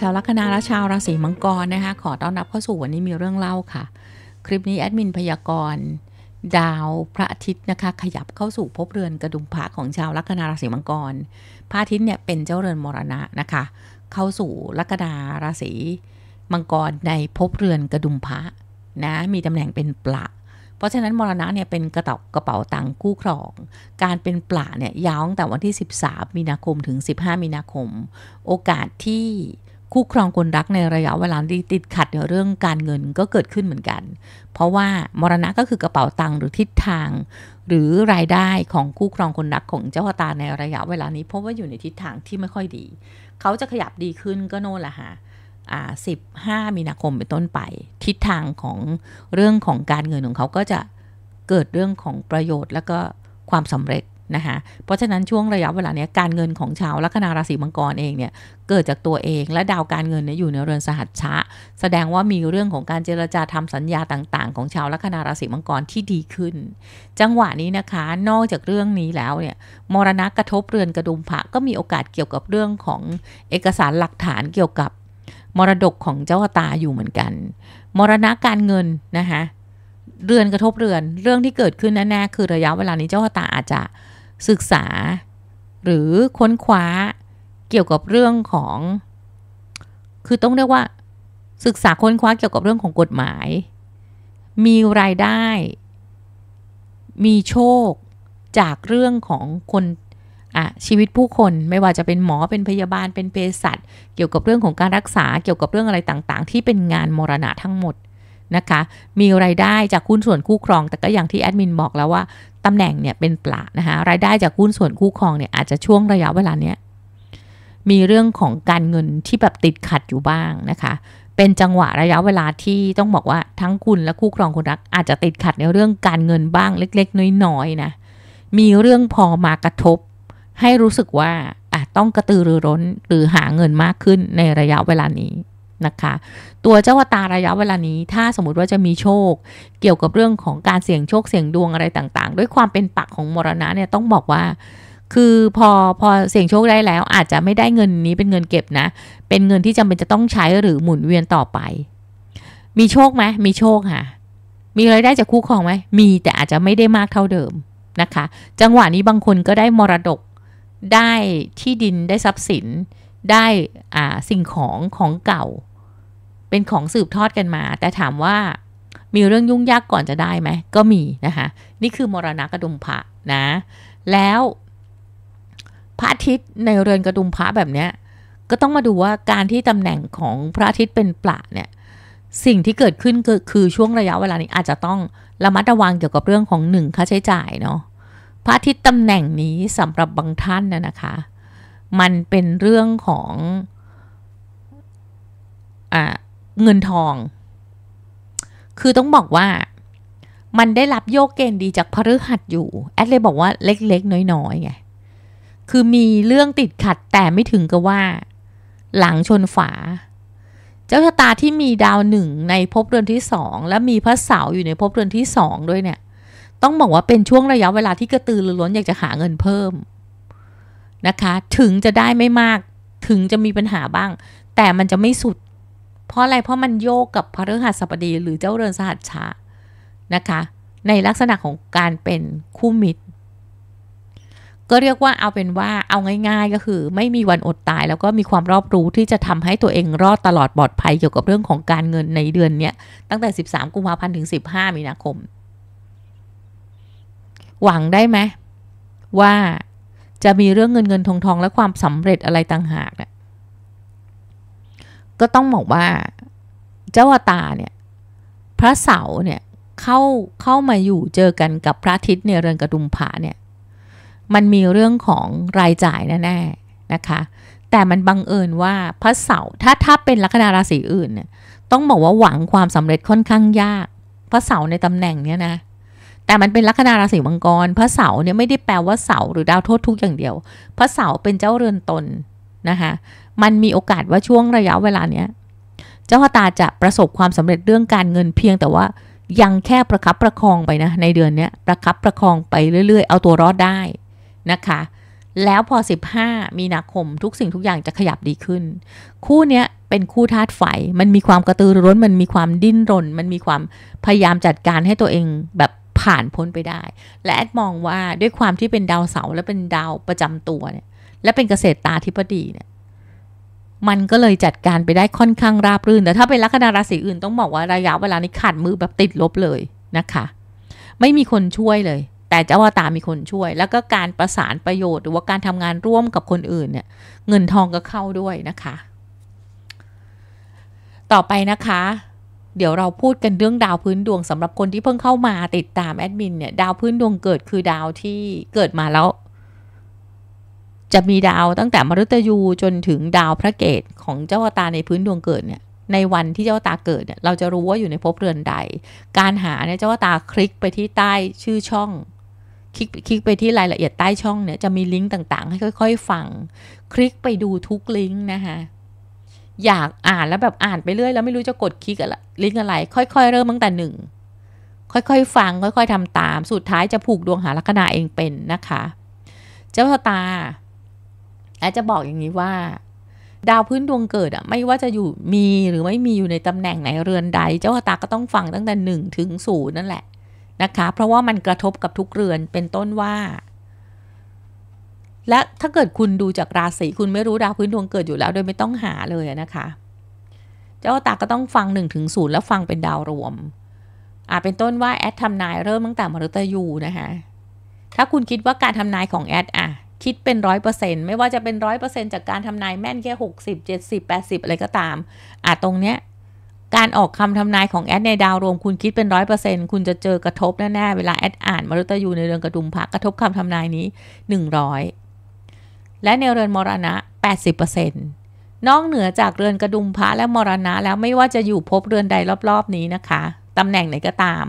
ชาวลัคนาและชาวราศีมังกรนะคะขอต้อนรับเข้าสู่วันนี้มีเรื่องเล่าค่ะ คลิปนี้แอดมินพยากรณ์ดาวพระอาทิตย์นะคะ ขยับเข้าสู่ภพเรือนกระดุมพระของชาวลัคนาราศีมังกร พระอาทิตย์เนี่ยเป็นเจ้าเรือนมรณะนะคะ เข้าสู่ลัคนาราศี มังกรในภพเรือนกระดุมพระนะมีตำแหน่งเป็นปลาเพราะฉะนั้นมรณะเนี่ยเป็นกระตอกกระเป๋าตังคู่ครอง การเป็นปลาเนี่ยยาวตั้งแต่วันที่ 13มีนาคมถึง 15มีนาคม โอกาสที่คู่ครองคนรักในระยะเวลาที่ติดขัดเรื่องการเงินก็เกิดขึ้นเหมือนกัน เพราะว่ามรณะก็คือกระเป๋าตังค์หรือทิศทาง หรือรายได้ของคู่ครองคนรักของเจ้าตาในระยะเวลานี้ เพราะว่าอยู่ในทิศทางที่ไม่ค่อยดี เขาจะขยับดีขึ้นก็โน่นแหละฮ่ะสิบห้ามีนาคมเป็นต้นไป ทิศทางของเรื่องของการเงินของเขาก็จะเกิดเรื่องของประโยชน์ แล้วก็ความสำเร็จนะคะเพราะฉะนั้นช่วงระยะเวลาเนี้ยการเงินของชาวลัคนาราศีมังกรเองเนี่ยเกิดจากตัวเองและดาวการเงินเนี่ยอยู่ในเรือนสหัชชะ แสดงว่ามีเรื่องของการเจรจาทำสัญญาต่างๆ ของชาวลัคนาราศีมังกรที่ดีขึ้น จังหวะนี้นะคะนอกจากเรื่องนี้แล้ว เนี่ยมรณะกระทบเรือนกระดุมพระก็มีโอกาสเกี่ยวกับเรื่องของเอกสารหลักฐานเกี่ยวกับ มรดกของเจ้าตาอยู่เหมือนกันมรณะการเงินนะคะเรือนกระทบเรือนเรื่องที่เกิดขึ้นแน่ๆคือระยะเวลานี้เจ้าตาอาจจะศึกษาหรือค้นคว้าเกี่ยวกับเรื่องของ คือต้องเรียกว่าศึกษาค้นคว้าเกี่ยวกับเรื่องของกฎหมาย มีรายได้ มีโชคจากเรื่องของคนชีวิตผู้คนไม่ว่าจะเป็นหมอเป็นพยาบาลเป็นเภสัชเกี่ยวกับเรื่องของการรักษา เกี่ยวกับเรื่องอะไรต่าง ๆ ที่เป็นงานมรณะทั้งหมดนะคะมีไรายได้จากหุ้นส่วนคู่ครอง แต่ก็อย่างที่แอดมินบอกแล้วว่าตำแหน่งเนี่ยเป็นปลานะคะรายได้จากหุ้นส่วนคู่ครองเนี่ยอาจจะช่วงระยะเวลาเนี้ยมีเรื่องของการเงินที่แบบติดขัดอยู่บ้างนะคะเป็นจังหวะระยะเวลาที่ต้องบอกว่าทั้งคุณและคู่ครองคุณรัก อาจจะติดขัดในเรื่องการเงินบ้างเล็ก ๆ น้อยๆนะมีเรื่องพอมากระทบ ให้รู้สึกว่าอต้องกระตือรือร้นหรือหาเงินมากขึ้นในระยะเวลานี้นะคะตัวเจ้าวตาระยะเวลานี้ถ้าสมมติว่าจะมีโชคเกี่ยวกับเรื่องของการเสี่ยงโชคเสี่ยงดวงอะไรต่างๆ ด้วยความเป็นปักของมรณะเนี่ยต้องบอกว่า คือ พอพอเสี่ยงโชคได้แล้วอาจจะไม่ได้เงินนี้เป็นเงินเก็บนะ เป็นเงินที่จำเป็นจะต้องใช้หรือหมุนเวียนต่อไป มีโชคไหมมีโชคค่ะมีไรายได้จากคู่ครองไหมมีแต่อาจจะไม่ได้มากเท่าเดิมนะคะจังหวะนี้บางคนก็ได้มรดกได้ที่ดินได้ทรัพย์สินได้สิ่งของของเก่าเป็นของสืบทอดกันมา แต่ถามว่ามีเรื่องยุ่งยากก่อนจะได้ไหม ก็มีนะคะนี่คือมรณะกระดุมพระนะ แล้วพระอาทิตย์ในเรือนกระดุมพระแบบเนี้ยก็ต้องมาดูว่าการที่ตำแหน่งของพระอาทิตย์เป็นปละเนี่ย สิ่งที่เกิดขึ้นคือคือช่วงระยะเวลานี้อาจจะต้องระมัดระวังเกี่ยวกับเรื่องของหนึ่งค่าใช้จ่ายเนาะพระอาทิตย์ตำแหน่งนี้สำหรับบางท่านน่นะคะ มันเป็นเรื่องของอ่าเงินทอง คือต้องบอกว่ามันได้รับโยกเกณฑ์ดีจากพฤหัสอยู่แอดเลยบอกว่าเล็กๆ น้อยๆไง คือมีเรื่องติดขัดแต่ไม่ถึงกับว่า หลังชนฝา เจ้าชะตาที่มีดาวหนึ่งในภพเรือนที่สองและมีพระเสาอยู่ในภพเรือนที่สองด้วยเนี่ยต้องบอกว่าเป็นช่วงระยะเวลาที่กระตือรือร้นอยากจะหาเงินเพิ่มนะคะถึงจะได้ไม่มากถึงจะมีปัญหาบ้าง แต่มันจะไม่สุดเพราะอะไร เพราะมันโยกกับพระฤหัสบดีหรือเจ้าเรือนสหัชชะนะคะ ในลักษณะของการเป็นคู่มิตร ก็เรียกว่าเอาเป็นว่าเอาง่ายๆก็คือไม่มีวันอดตายแล้วก็มีความรอบรู้ที่จะทำให้ตัวเองรอดตลอดปลอดภัยเกี่ยวกับเรื่องของการเงินในเดือนเนี้ย ตั้งแต่ 13 กุมภาพันธ์ถึง 15 มีนาคม หวังได้ไหมว่าจะมีเรื่องเงินเงินทองทองและความสำเร็จอะไรต่างหากเนี่ยก็ต้องบอกว่าเจ้าวตาเนี่ย พระเสาเนี่ยเข้าเข้ามาอยู่เจอกันกับพระอาทิตย์ในเรือนกระดุมผาเนี่ยมันมีเรื่องของรายจ่ายแน่ๆนะคะ แต่มันบังเอิญว่าพระเสาถ้าถ้าเป็นลัคนาราศีอื่นเนี่ย ต้องบอกว่าหวังความสำเร็จค่อนข้างยาก พระเสาในตำแหน่งเนี่ยนะ แต่มันเป็นลัคนาราศีมังกร พระเสาเนี่ยไม่ได้แปลว่าเสาหรือดาวโทษทุกอย่างเดียว พระเสาเป็นเจ้าเรือนตนนะคะมันมีโอกาสว่าช่วงระยะเวลาเนี้ย เจ้าพตาจะประสบความสำเร็จเรื่องการเงินเพียงแต่ว่ายังแค่ประคับประคองไปนะในเดือนเนี้ยประคับประคองไปเรื่อย ๆ เอาตัวรอดได้นะคะแล้วพอ15 มีนาคมทุกสิ่งทุกอย่างจะขยับดีขึ้น คู่เนี้ยเป็นคู่ธาตุไฟมันมีความกระตือรือร้นมันมีความดิ้นรนมันมีความพยายามจัดการให้ตัวเองแบบผ่านพ้นไปได้ และแอดมองว่าด้วยความที่เป็นดาวเสาร์และเป็นดาวประจำตัวเนี่ยและเป็นเกษตรตาธิปดีเนี่ยมันก็เลยจัดการไปได้ค่อนข้างราบรื่น แต่ถ้าเป็นลัคนาราศีอื่น ต้องบอกว่าระยะเวลานี้ขาดมือแบบติดลบเลยนะคะ ไม่มีคนช่วยเลย แต่เจ้าวตา มีคนช่วย แล้วก็การประสานประโยชน์หรือว่าการทำงานร่วมกับคนอื่นเนี่ยเงินทองก็เข้าด้วยนะคะ ต่อไปนะคะ เดี๋ยวเราพูดกันเรื่องดาวพื้นดวงสำหรับคนที่เพิ่งเข้ามาติดตามแอดมินเนี่ยดาวพื้นดวงเกิดคือดาวที่เกิดมาแล้วจะมีดาวตั้งแต่มฤตยูจนถึงดาวพระเกตของเจ้าตาในพื้นดวงเกิดเนี่ยในวันที่เจ้าตาเกิดเนี่ยเราจะรู้ว่าอยู่ในภพเรือนใด การหาเนี่ยเจ้าตาคลิกไปที่ใต้ชื่อช่อง คลิกคลิกไปที่รายละเอียดใต้ช่องเนี่ยจะมีลิงก์ต่าง ๆ ให้ค่อยๆฟัง คลิกไปดูทุกลิงก์นะคะอยากอ่านแล้วแบบ อ่านไปเรื่อย แล้วไม่รู้จะกดคลิกอะไรลิงก์อะไรค่อย ๆ เริ่มตั้งแต่หนึ่งค่อยๆฟังค่อย ๆทำตาม สุดท้ายจะผูกดวงหาลัคนาเองเป็นนะคะ เจ้าตาแอดจะบอกอย่างนี้ว่า ดาวพื้นดวงเกิดอ่ะไม่ว่าจะอยู่มีหรือไม่มีอยู่ในตำแหน่งไหนเรือนใด เจ้าชะตาก็ต้องฟังตั้งแต่หนึ่งถึงศูนย์นั่นแหละนะคะเพราะว่ามันกระทบกับทุกเรือนเป็นต้นว่า และถ้าเกิดคุณดูจากราศีคุณไม่รู้ดาวพื้นดวงเกิดอยู่แล้ว โดยไม่ต้องหาเลยนะคะเจ้าตาก็ต้องฟัง1นถึงศูนย์แล้วฟังเป็นดาวรวมอ่าเป็นต้นว่าแอดทำนายเริ่มตั้งแต่มฤตยูนะคะถ้าคุณคิดว่าการทำนายของแอดอ่ะคิดเป็นร้อยเปอร์เซ็นต์ไม่ว่าจะเป็นร้อยเปอร์เซ็นต์จากการทำนายแม่นแค่หกสิบเจ็ดสิบแปดสิบอะไรก็ตามอ่ะตรงเนี้ยการออกคำทำนายของแอดในดาวรวมคุณคิดเป็นร้อยเปอร์เซ็นคุณจะเจอกระทบแน่ๆเวลาแอด อ่านมรุตยูในเรือนกระดุมพระกระทบคำทำนาย นี้หนึ่งร้อยและในเรือนมรณะแปดสิบเปอร์เซ็นต์นอกเหนือจากเรือนกระดุมพระและมรณะแล้วไม่ว่าจะอยู่พบเรือนใดรอบๆนี้นะคะตำแหน่งไหนก็ตาม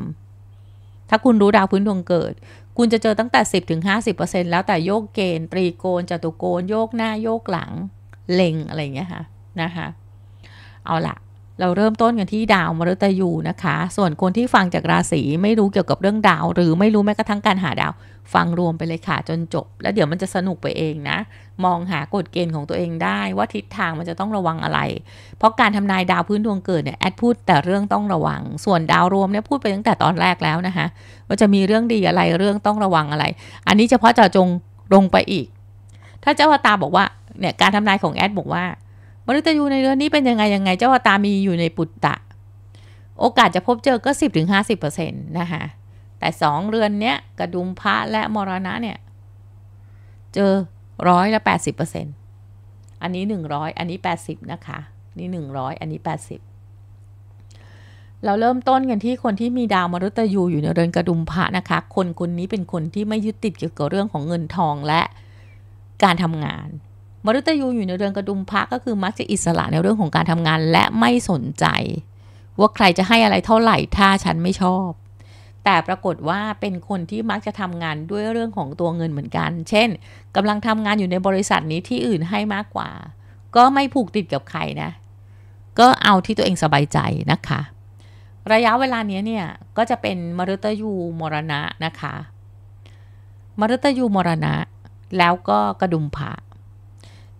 ถ้าคุณรู้ดาวพื้นดวงเกิดคุณจะเจอตั้งแต่1 0บถึงแล้วแต่โยกเกณฑ์ตรีโกนจตุโกนโยกหน้าโยกหลังเล็งอะไรเงี้ยค่ะนะคะเอาละเราเริ่มต้นกันที่ดาวมฤตยูนะคะส่วนคนที่ฟังจากราศีไม่รู้เกี่ยวกับเรื่องดาว หรือไม่รู้แม้กระทั่งการหาดาว ฟังรวมไปเลยค่ะจนจบ แล้วเดี๋ยวมันจะสนุกไปเองนะมองหากฎเกณฑ์ของตัวเองได้ ว่าทิศทางมันจะต้องระวังอะไร เพราะการทำนายดาวพื้นดวงเกิดเนี่ยแอดพูดแต่เรื่องต้องระวัง ส่วนดาวรวมเนี่ยพูดไปตั้งแต่ตอนแรกแล้วนะคะว่าจะมีเรื่องดีอะไรเรื่องต้องระวังอะไร อันนี้เฉพาะเจาะจงลงไปอีก ถ้าเจ้าตาบอกว่าเนี่ยการทำนายของแอดบอกว่ามฤตยูในเรือนนี้เป็นยังไงยังไง เจ้าอวตารมีอยู่ในปุตตะ โอกาสจะพบเจอก็สสิิบบถึงห้าเปอร์เซ็นต์นะคะแต่สองเรือนเนี้ยกระดุมพระและมรณะเนี่ยเจอร้อยละแปดสิบเปอร์เซ็นต์อันนี้หนึ่งร้อยอันนี้แปดสิบนะคะนี่หนึ่งร้อยอันนี้แปดสิบเราเริ่มต้นกันที่คนที่มีดาวมฤตยูอยู่ในเรือนกระดุมพระนะคะคนคนนี้เป็นคนที่ไม่ยึดติดเกี่ยวกับเรื่องของเงินทองและการทำงานมฤตยูอยู่ในเรือนกระดุมพระก็คือมักจะอิสระในเรื่องของการทำงานและไม่สนใจว่าใครจะให้อะไรเท่าไหร่ถ้าฉันไม่ชอบ แต่ปรากฏว่าเป็นคนที่มักจะทำงานด้วยเรื่องของตัวเงินเหมือนกัน เช่น กำลังทำงานอยู่ในบริษัทนี้ที่อื่นให้มากกว่า ก็ไม่ผูกติดกับใครนะก็เอาที่ตัวเองสบายใจนะคะ ระยะเวลานี้เนี่ยก็จะเป็นมฤตยูมรณะนะคะมฤตยูมรณะ แล้วก็กระดุมผ้า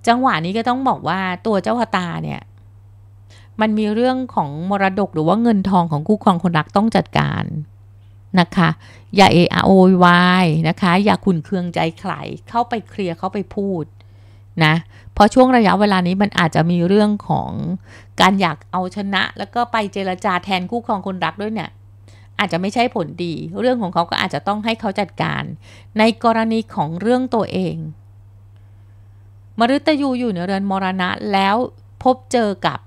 จังหวะนี้ก็ต้องบอกว่าตัวเจ้าพตาเนี่ย มันมีเรื่องของมรดกหรือว่าเงินทองของคู่ครองคนรักต้องจัดการนะคะอย่าเออโอยวายนะคะอย่าขุนเคืองใจใครเข้าไปเคลียร์เข้าไปพูดนะเพราะช่วงระยะเวลานี้มันอาจจะมีเรื่องของการอยากเอาชนะ แล้วก็ไปเจรจาแทนคู่ครองคนรักด้วยเนี่ยอาจจะไม่ใช่ผลดี เรื่องของเขาก็อาจจะต้องให้เขาจัดการ ในกรณีของเรื่องตัวเองมฤตยูอยู่ในเรือนมรณะแล้วพบเจอกับ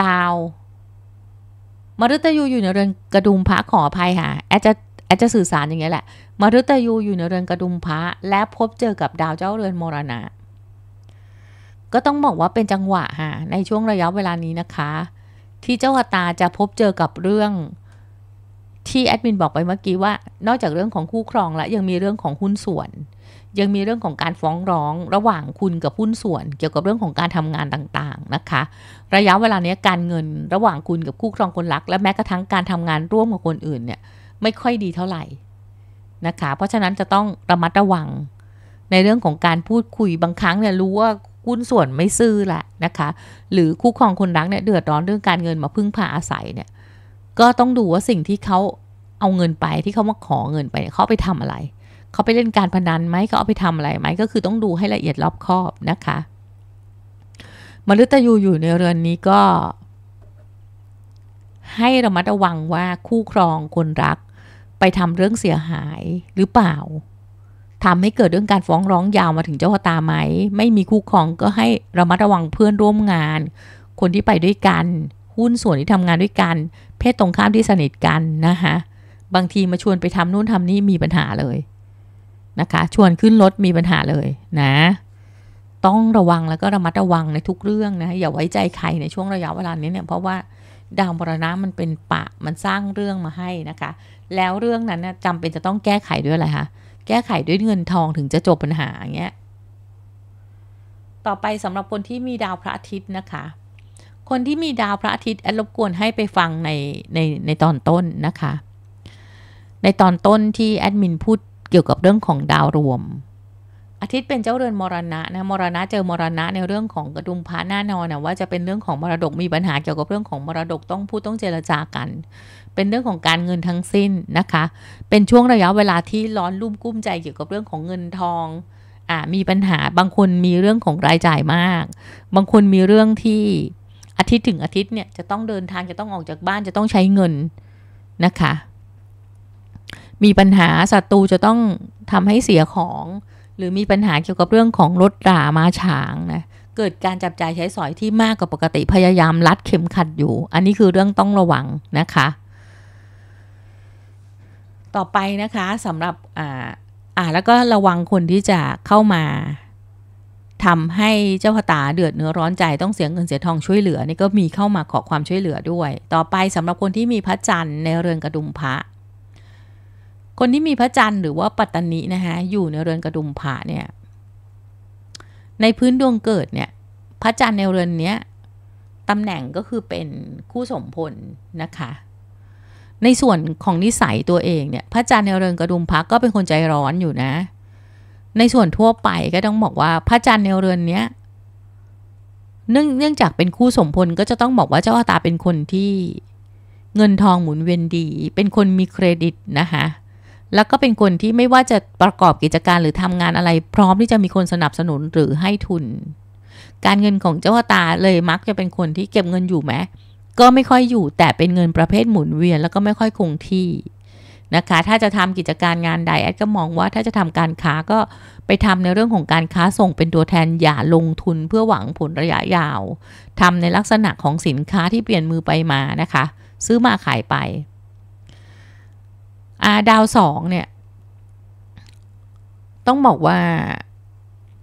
ดาว มฤตยูอยู่ในเรือนกระดุมพระขออภัยค่ะแอดจะแอดจะสื่อสารอย่างเงี้ยแหละ มฤตยูอยู่ในเรือนกระดุมพระและพบเจอกับดาวเจ้าเรือนมรณะ ก็ต้องบอกว่าเป็นจังหวะค่ะในช่วงระยะเวลานี้นะคะ ที่เจ้าตาจะพบเจอกับเรื่องที่แอดมินบอกไปเมื่อกี้ว่านอกจากเรื่องของคู่ครองแล้วยังมีเรื่องของหุ้นส่วน ยังมีเรื่องของการฟ้องร้องระหว่างคุณกับหุ้นส่วน เกี่ยวกับเรื่องของการทำงานต่างๆนะคะระยะเวลาเนี้ยการเงินระหว่างคุณกับคู่ครองคนรัก และแม้กระทั่งการทำงานร่วมกับคนอื่นเนี่ยไม่ค่อยดีเท่าไหร่นะคะเพราะฉะนั้นจะต้องระมัดระวังในเรื่องของการพูดคุยบางครั้งเนี่ยรู้ว่าหุ้นส่วนไม่ซื่อแหละนะคะหรือคู่ครองคนรักเนี่ยเดือดร้อนเรื่องการเงินมาพึ่งพาอาศัยเนี่ยก็ต้องดูว่าสิ่งที่เขาเอาเงินไปที่เขามา ขอเงินไปเขาไปทำอะไร เขาไปเล่นการพนันไหมเขาเอาไปทำอะไรไหมก็คือต้องดูให้ละเอียดรอบคอบนะคะ มฤตยูอยู่ในเรือนนี้ก็ ให้ระมัดระวังว่าคู่ครองคนรัก ไปทำเรื่องเสียหายหรือเปล่า ทำให้เกิดเรื่องการฟ้องร้องยาวมาถึงเจ้าตาไหม ไม่มีคู่ครองก็ให้ระมัดระวังเพื่อนร่วมงาน คนที่ไปด้วยกัน หุ้นส่วนที่ทำงานด้วยกันเพศตรงข้ามที่สนิทกันนะคะบางทีมาชวนไปทำนู่นทำนี่มีปัญหาเลยนะคะ ชวนขึ้นรถมีปัญหาเลยนะ ต้องระวังแล้วก็ระมัดระวังในทุกเรื่องนะอย่าไว้ใจใครในช่วงระยะเวลานี้เนี่ยเพราะว่าดาวมรณะมันเป็นปะมันสร้างเรื่องมาให้นะคะ แล้วเรื่องนั้นนะจำเป็นจะต้องแก้ไขด้วยอะไรคะแก้ไขด้วยเงินทองถึงจะจบปัญหาอย่างเงี้ยต่อไปสำหรับคนที่มีดาวพระอาทิตย์นะคะคนที่มีดาวพระอาทิตย์แอดรบกวนให้ไปฟัง ใน ใน ในตอนต้นนะคะ ในตอนต้นที่แอดมินพูดเกี่ยวกับเรื่องของดาวรวม อาทิตย์เป็นเจ้าเรือนมรณะนะ มรณะ เจอมรณะในเรื่องของกระดุมพระหน้านอนนะว่าจะเป็นเรื่องของมรดกมีปัญหาเกี่ยวกับเรื่องของมรดกต้อง พูด ต้องเจรจากัน เป็นเรื่องของการเงินทั้งสิ้นนะคะ เป็นช่วงระยะเวลาที่ร้อนรุ่มกุ้มใจเกี่ยวกับเรื่องของเงินทอง อ่า มีปัญหา บางคนมีเรื่องของรายจ่ายมาก บางคนมีเรื่องที่อาทิตย์ถึงอาทิตย์เนี่ยจะต้องเดินทางจะต้องออกจากบ้านจะต้องใช้เงินนะคะ มีปัญหาศัตรูจะต้องทำให้เสียของ หรือมีปัญหาเกี่ยวกับเรื่องของรถรามาฉางนะเกิดการจับจ่ายใช้สอยที่มากกว่าปกติพยายามรัดเข็มขัดอยู่ อันนี้คือเรื่องต้องระวังนะคะ ต่อไปนะคะสำหรับอ่าอ่าแล้วก็ระวังคนที่จะเข้ามาทำให้เจ้าพตาเดือดเนื้อร้อนใจต้องเสียเงินเสียทองช่วยเหลือนี่ก็มีเข้ามาขอความช่วยเหลือด้วย ต่อไปสำหรับคนที่มีพระจันทร์ในเรือนกระดุมพระคนที่มีพระจันทร์หรือว่าปัตตนินะคะอยู่ในเรือนกระดุมพระเนี่ยในพื้นดวงเกิดเนี่ยพระจันทร์ในเรือนเนี้ยตำแหน่งก็คือเป็นคู่สมพลนะคะ ในส่วนของนิสัยตัวเองเนี่ยพระจันทร์ในเรือนกระดุมพระก็เป็นคนใจร้อนอยู่นะในส่วนทั่วไปก็ต้องบอกว่าพระจันทร์ในเรือนเนี้ยเนื่องเนื่องจากเป็นคู่สมพลก็จะต้องบอกว่าเจ้าอาตาเป็นคนที่เงินทองหมุนเวียนดี เป็นคนมีเครดิตนะคะแล้วก็เป็นคนที่ไม่ว่าจะประกอบกิจการหรือทำงานอะไร พร้อมที่จะมีคนสนับสนุนหรือให้ทุน การเงินของเจ้าตาเลยมักจะเป็นคนที่เก็บเงินอยู่ไหมก็ไม่ค่อยอยู่แต่เป็นเงินประเภทหมุนเวียน แล้วก็ไม่ค่อยคงที่นะคะ ถ้าจะทำกิจการงานใดแอดก็มองว่าถ้าจะทำการค้าก็ไปทำในเรื่องของการค้าส่งเป็นตัวแทนอย่าลงทุนเพื่อหวังผลระยะยาว ทำในลักษณะของสินค้าที่เปลี่ยนมือไปมานะคะซื้อมาขายไปาดาวสองเนี่ย ต้องบอกว่า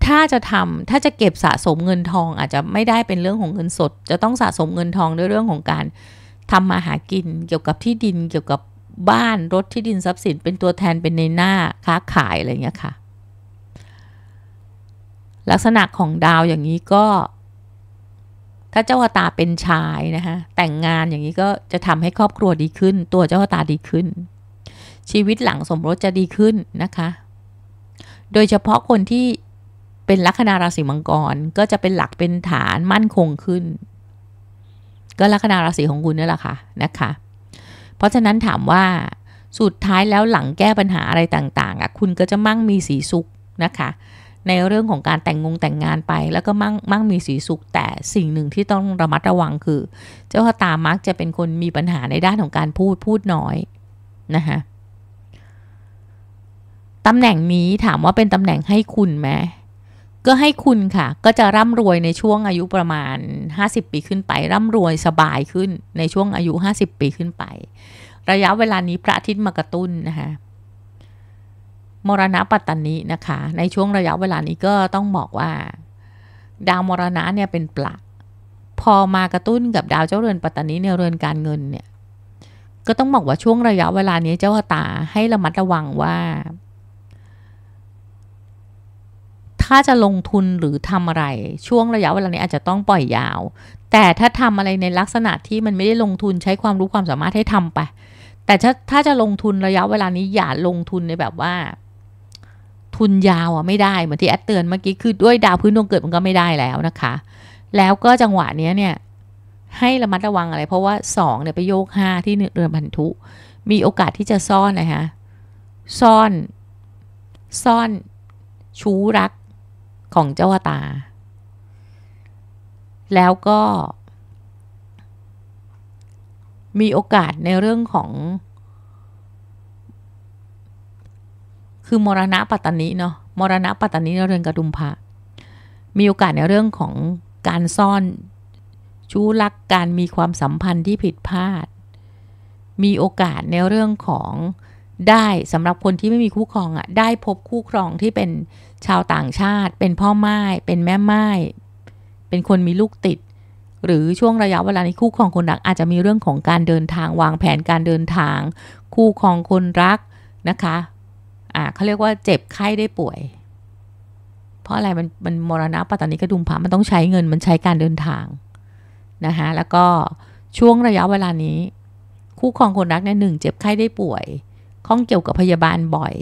ถ้าจะทำถ้าจะเก็บสะสมเงินทองอาจจะไม่ได้เป็นเรื่องของเงินสด จะต้องสะสมเงินทองด้วยเรื่องของการทำมาหากินเกี่ยวกับที่ดินเกี่ยวกับบ้านรถที่ดินทรัพย์สินเป็นตัวแทนเป็นในหน้าค้าขายอะไรเงี้ยค่ะ ลักษณะของดาวอย่างนี้ก็ ถ้าเจ้าวตาเป็นชายนะคะแต่งงานอย่างนี้ก็จะทำให้ครอบครัวดีขึ้น ตัวเจ้าวตาดีขึ้น ชีวิตหลังสมรสจะดีขึ้นนะคะ โดยเฉพาะคนที่เป็นลัคนาราศีมังกรก็จะเป็นหลักเป็นฐานมั่นคงขึ้น ก็ลัคนาราศีของคุณนี่แหละค่ะนะคะเพราะฉะนั้นถามว่าสุดท้ายแล้วหลังแก้ปัญหาอะไรต่างๆอ่ะคุณก็จะมั่งมีสีสุข นะคะ ในเรื่องของการแต่งงงแต่งงานไปแล้วก็มั่งมั่งมีสีสุขแต่สิ่งหนึ่งที่ต้องระมัดระวังคือ เจ้าตามักจะเป็นคนมีปัญหาในด้านของการพูดพูดน้อยนะคะตำแหน่งนี้ถามว่าเป็นตำแหน่งให้คุณไหมก็ให้คุณค่ะ ก็จะร่ำรวยในช่วงอายุประมาณ 50 ปีขึ้นไป ร่ำรวยสบายขึ้นในช่วงอายุ 50 ปีขึ้นไป ระยะเวลานี้พระอาทิตย์มากระตุ้นนะคะมรณะปัตตานินะคะ ในช่วงระยะเวลานี้ก็ต้องบอกว่า ดาวมรณะเนี่ยเป็นปลกพอมากระตุ้นกับดาวเจ้าเรือนปัตตานิในเรือนการเงินเนี่ยก็ต้องบอกว่าช่วงระยะเวลานี้เจ้าตาให้ระมัดระวังว่าถ้าจะลงทุนหรือทำอะไร ช่วงระยะเวลานี้อาจจะต้องปล่อยยาว แต่ถ้าทำอะไรในลักษณะที่มันไม่ได้ลงทุนใช้ความรู้ความสามารถให้ทำไป แต่ถ้าถ้าจะลงทุนระยะเวลานี้อย่าลงทุนในแบบว่า ทุนยาวอ่ะไม่ได้ เหมือนที่แอดเตือนเมื่อกี้ คือด้วยดาวพื้นดวงเกิดมันก็ไม่ได้แล้วนะคะ แล้วก็จังหวะเนี้ยเนี่ยให้ระมัดระวังอะไร เพราะว่า2เนี่ยไปโยก5ที่เรือนพันธุมีโอกาสที่จะซ่อนนะฮะซ่อนซ่อนชู้รักของเจ้าตา แล้วก็ มีโอกาสในเรื่องของ คือมรณะปัตตานีเนาะ มรณะปัตตานีเรือนกระดุมพระ มีโอกาสในเรื่องของการซ่อนชู้รักการมีความสัมพันธ์ที่ผิดพลาด มีโอกาสในเรื่องของได้สำหรับคนที่ไม่มีคู่ครองอะ่ะได้พบคู่ครองที่เป็นชาวต่างชาติ เป็นพ่อไม้เป็นแม่ไม้เป็นคนมีลูกติด หรือช่วงระยะเวลาในคู่ครองคนรักอาจจะมีเรื่องของการเดินทางวางแผนการเดินทาง คู่ครองคนรัก นะคะ อ่าเขาเรียกว่าเจ็บไข้ได้ป่วย เพราะอะไรมันมันมรณะปัตตานีกระดุมผามันต้องใช้เงินมันใช้การเดินทางนะคะแล้วก็ช่วงระยะเวลานี้คู่ครองคนรักเนี่ยหนึ่งเจ็บไข้ได้ป่วยข้องเกี่ยวกับพยาบาลบ่อย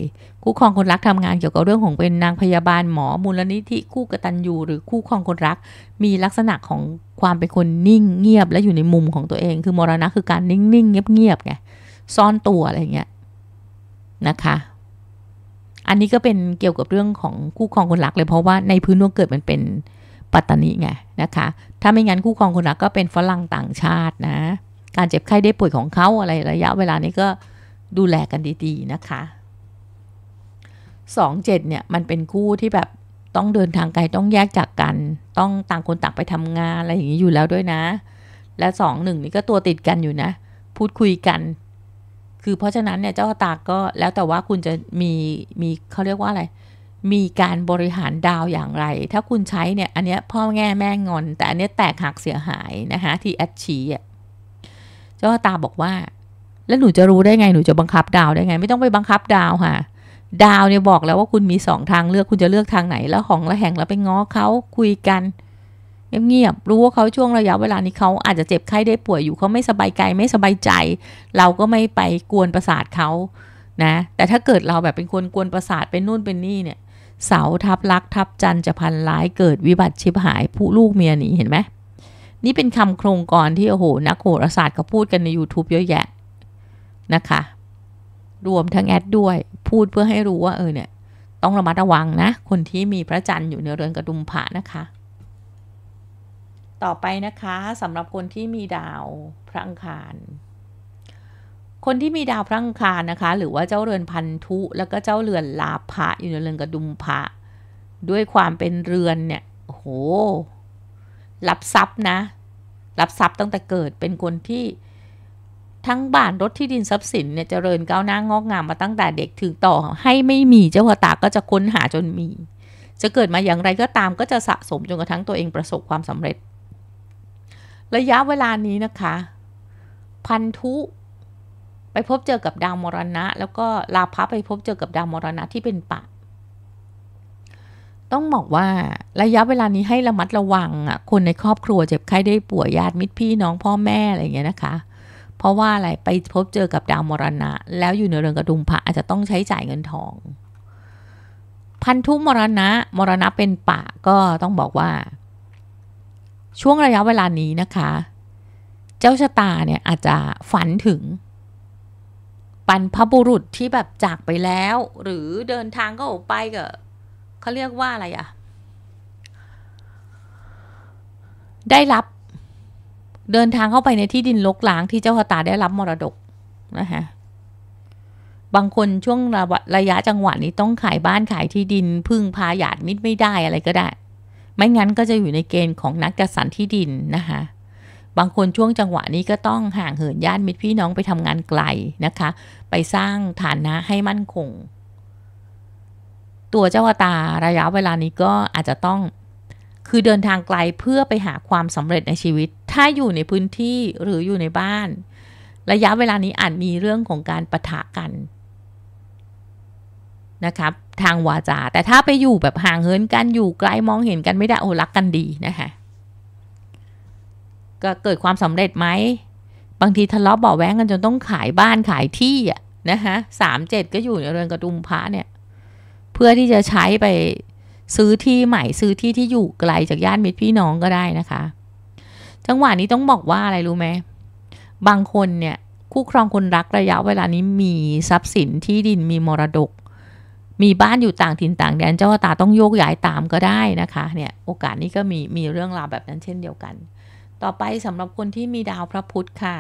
คู่ครองคนรักทำงานเกี่ยวกับเรื่องของเป็นนางพยาบาลหมอมูลนิธิคู่กตัญญูหรือคู่ครองคนรักมีลักษณะของความเป็นคนนิ่งเงียบและอยู่ในมุมของตัวเองคือมรณะคือการนิ่งๆเงียบเงียบไงซ่อนตัวอะไรเงี้ยนะคะอันนี้ก็เป็นเกี่ยวกับเรื่องของคู่ครองคนรักเลยเพราะว่าในพื้นดวงเกิดมันเป็นปัตตานีไงนะคะถ้าไม่งั้นคู่ครองคนรักก็เป็นฝรั่งต่างชาตินะการเจ็บไข้ได้ป่วยของเขาอะไรระยะ เวลานี้ก็ดูแลกันดีๆนะคะ สองเจ็ดเนี่ย มันเป็นคู่ที่แบบต้องเดินทางไกลต้องแยกจากกัน ต้องต่างคนต่างไปทำงานอะไรอย่างนี้อยู่แล้วด้วยนะ และสองหนึ่งนี่ก็ตัวติดกันอยู่นะ พูดคุยกัน คือเพราะฉะนั้นเนี่ยเจ้าตาก็แล้วแต่ว่าคุณจะมีมีเขาเรียกว่าอะไรมีการบริหารดาวอย่างไร ถ้าคุณใช้เนี่ยอันนี้พ่อแง่แม่งอน แต่อันนี้แตกหักเสียหายนะคะที่แอดชีอ่ะเจ้าตาบอกว่าแล้วหนูจะรู้ได้ไง หนูจะบังคับดาวได้ไง ไม่ต้องไปบังคับดาวค่ะ ดาวเนี่ยบอกแล้วว่าคุณมีสองทางเลือก คุณจะเลือกทางไหน แล้วของละแหงแล้วไปง้อเขาคุยกัน เงียบๆรู้ว่าเขาช่วงระยะเวลานี้เขาอาจจะเจ็บไข้ได้ป่วยอยู่เขาไม่สบายกายไม่สบายใจ เราก็ไม่ไปกวนประสาทเขานะ แต่ถ้าเกิดเราแบบเป็นคนกวนประสาทเป็นนู่นเป็นนี่เนี่ย เสาทับลักทับจันจะพันร้ายเกิดวิบัติชิบหายผู้ลูกเมียหนีเห็นไหมนี่เป็นคำโครงกรที่โอ้โห นักโหราศาสตร์เขาพูดกันใน YouTube เยอะแยะนะคะรวมทั้งแอดด้วยพูดเพื่อให้รู้ว่าเออเนี่ย ต้องระมัดระวังนะ คนที่มีพระจันทร์อยู่ในเรือนกระดุมผะนะคะ ต่อไปนะคะสำหรับคนที่มีดาวพระอังคาร คนที่มีดาวพระอังคารนะคะหรือว่าเจ้าเรือนพันธุแล้วก็เจ้าเรือนลาภะอยู่ในเรือนกระดุมผะด้วยความเป็นเรือนเนี่ยโหรับทรัพย์นะรับทรัพย์ตั้งแต่เกิดเป็นคนที่ทั้งบ้านรถที่ดินทรัพย์สินเนี่ยจเจริญก้าวหน้างอกงามมาตั้งแต่เด็กถึงต่อให้ไม่มีเจ้าชตาก็จะค้นหาจนมี จะเกิดมาอย่างไรก็ตามก็จะสะสม จนกระทั่งตัวเองประสบความสำเร็จ ระยะเวลานี้นะคะ พันธุ ไปพบเจอกับดาวมรณะ แล้วก็ลาภะไปพบเจอกับดาวมรณะที่เป็นปะ ต้องบอกว่าระยะเวลานี้ให้ระมัดระวังอ่ะคนในครอบครัวเจ็บไข้ได้ป่วยญาติมิตรพี่น้องพ่อแม่อะไรอย่างเงี้ยนะคะเพราะว่าอะไร ไปพบเจอกับดาวมรณะ แล้วอยู่ในเรือนกระดุมพระอาจจะต้องใช้จ่ายเงินทอง พันธุมรณะมรณะเป็นปะก็ต้องบอกว่า ช่วงระยะเวลานี้นะคะ เจ้าชะตาเนี่ย อาจจะฝันถึงนพรพบุรุษที่แบบจากไปแล้ว หรือเดินทางก็ออกไปก็เขาเรียกว่าอะไรอะได้รับเดินทางเข้าไปในที่ดินลกล้างที่เจ้าตาได้รับมรดกนะคะบางคนช่วงระระยะจังหวะนี้ต้องขายบ้านขายที่ดิน พึ่งพาหยาดมิดไม่ได้อะไรก็ได้ ไม่งั้นก็จะอยู่ในเกณฑ์ของนักจัดสรรที่ดินนะคะบางคนช่วงจังหวะนี้ก็ต้องห่างเหินญาติมิตรพี่น้องไปทำงานไกลนะคะ ไปสร้างฐานะให้มั่นคง ตัวเจ้าตาระยะเวลานี้ก็อาจจะต้องคือเดินทางไกลเพื่อไปหาความสำเร็จในชีวิต ถ้าอยู่ในพื้นที่หรืออยู่ในบ้าน ระยะเวลานี้อาจมีเรื่องของการประทะกัน นะครับทางวาจา แต่ถ้าไปอยู่แบบห่างเหินกันอยู่ไกลมองเห็นกันไม่ได้โอรักกันดีนะคะ ก็เกิดความสำเร็จไหมบางทีทะเลาะเบาแว้งกันจนต้องขายบ้านขายที่อ่ะนะคะสามเจ็ดก็อยู่ในเรือนกระดุมพระเนี่ยเพื่อที่จะใช้ไปซื้อที่ใหม่ซื้อที่ที่อยู่ไกลจากญาติมิตรพี่น้องก็ได้นะคะ จังหวะนี้ต้องบอกว่าอะไรรู้ไหมบางคนเนี่ยคู่ครองคนรักระยะเวลานี้มีทรัพย์สินที่ดินมีมรดก มีบ้านอยู่ต่างถิ่นต่างแดนเจ้าตาต้องโยกย้ายตามก็ได้นะคะเนี่ยโอกาสนี้ก็มีมีเรื่องราวแบบนั้นเช่นเดียวกัน ต่อไปสำหรับคนที่มีดาวพระพุธค่ะ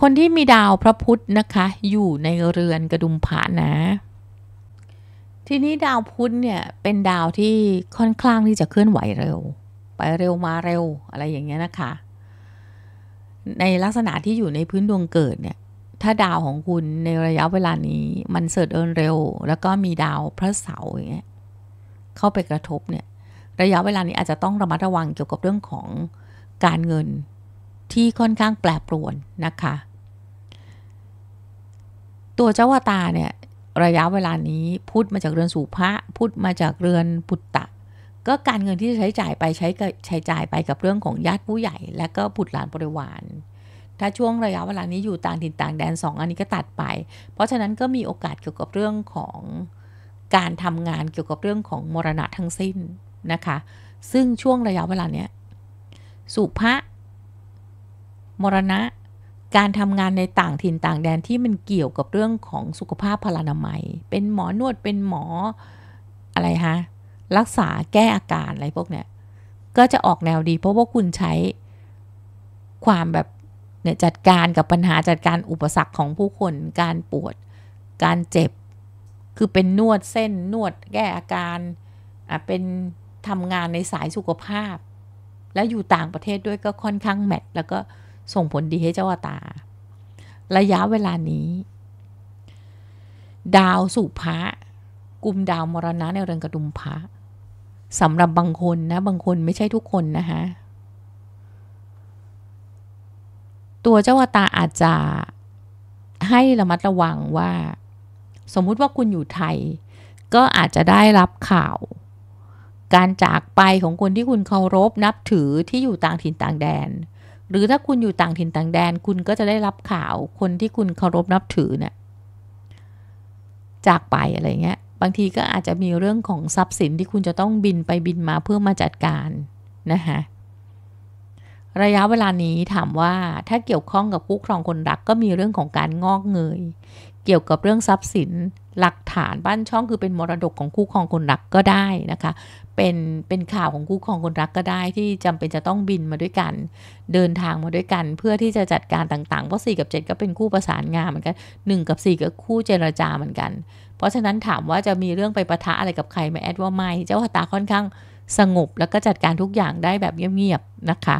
คนที่มีดาวพระพุธนะคะ อยู่ในเรือนกระดุมผานะทีนี้ดาวพุธเนี่ย เป็นดาวที่ค่อนข้างที่จะเคลื่อนไหวเร็ว ไปเร็วมาเร็วอะไรอย่างเงี้ยนะคะ ในลักษณะที่อยู่ในพื้นดวงเกิดเนี่ย ถ้าดาวของคุณในระยะเวลานี้มันเสด็จเอินเร็ว แล้วก็มีดาวพระเสาร์อย่างเงี้ยเข้าไปกระทบเนี่ย ระยะเวลานี้ อาจจะต้องระมัดระวังเกี่ยวกับเรื่องของการเงินที่ค่อนข้างแปรปรวนนะคะ ตัวเจ้าวตาเนี่ยระยะเวลานี้พูดมาจากเรือนสู่พระพูดมาจากเรือนปุตตะ ก็การเงินที่จะใช้จ่ายไปใช้ใช้จ่ายไปกับเรื่องของญาติผู้ใหญ่ และก็บุตรหลานบริวาร ถ้าช่วงระยะเวลานี้อยู่ต่างถิ่นต่างแดน2อันนี้ก็ตัดไป เพราะฉะนั้นก็มีโอกาสเกี่ยวกับเรื่องของการทำงานเกี่ยวกับเรื่องของมรณะทั้งสิ้นนะคะซึ่งช่วงระยะเวลาเนี้ยสุภะมรณะการทำงานในต่างถิ่นต่างแดนที่มันเกี่ยวกับเรื่องของสุขภาพพลานามัย เป็นหมอนวดเป็นหมออะไรฮะรักษาแก้อาการอะไรพวกเนี้ยก็จะออกแนวดีเพราะว่าคุณใช้ความแบบเนี่ยจัดการกับปัญหาจัดการอุปสรรคของผู้คน การปวดการเจ็บ คือเป็นนวดเส้นนวดแก้อาการอ่ะเป็นทำงานในสายสุขภาพ แล้วอยู่ต่างประเทศด้วยก็ค่อนข้างแมทแล้วก็ส่งผลดีให้เจ้าอตา ระยะเวลานี้ ดาวสุภะกลุ่มดาวมรณะในเรือนกระดุมพระสำหรับบางคนนะบางคนไม่ใช่ทุกคนนะคะตัวเจ้าาตาอาจจะให้ระมัดระวังว่า สมมุติว่าคุณอยู่ไทย ก็อาจจะได้รับข่าว การจากไปของคนที่คุณเคารพนับถือที่อยู่ต่างถิ่นต่างแดนหรือถ้าคุณอยู่ต่างถิ่นต่างแดนคุณก็จะได้รับข่าวคนที่คุณเคารพนับถือเนี่ยจากไปอะไรเงี้ยบางทีก็อาจจะมีเรื่องของทรัพย์สินที่คุณจะต้องบินไปบินมาเพื่อมาจัดการนะคะระยะเวลานี้ถามว่าถ้าเกี่ยวข้องกับคู่ครองคนรักก็มีเรื่องของการงอกเงยเกี่ยวกับเรื่องทรัพย์สินหลักฐานบ้านช่องคือเป็นมรดกของคู่ครองคนรักก็ได้ นะคะ เป็นเป็นข่าวของคู่ครองคนรักก็ได้ที่จำเป็นจะต้องบินมาด้วยกัน เดินทางมาด้วยกันเพื่อที่จะจัดการต่างๆเพราะสกับ 7 ก็เป็นคู่ประสานงานเหมือนกัน 1 กับ 4 ก็คู่เจรจาเหมือนกัน เพราะฉะนั้นถามว่าจะมีเรื่องไปประทะอะไรกับใครไหมแอด ว่าไม่เจ้าตาค่อนข้างสงบแล้วก็จัดการทุกอย่างได้แบบเงียบๆนะคะ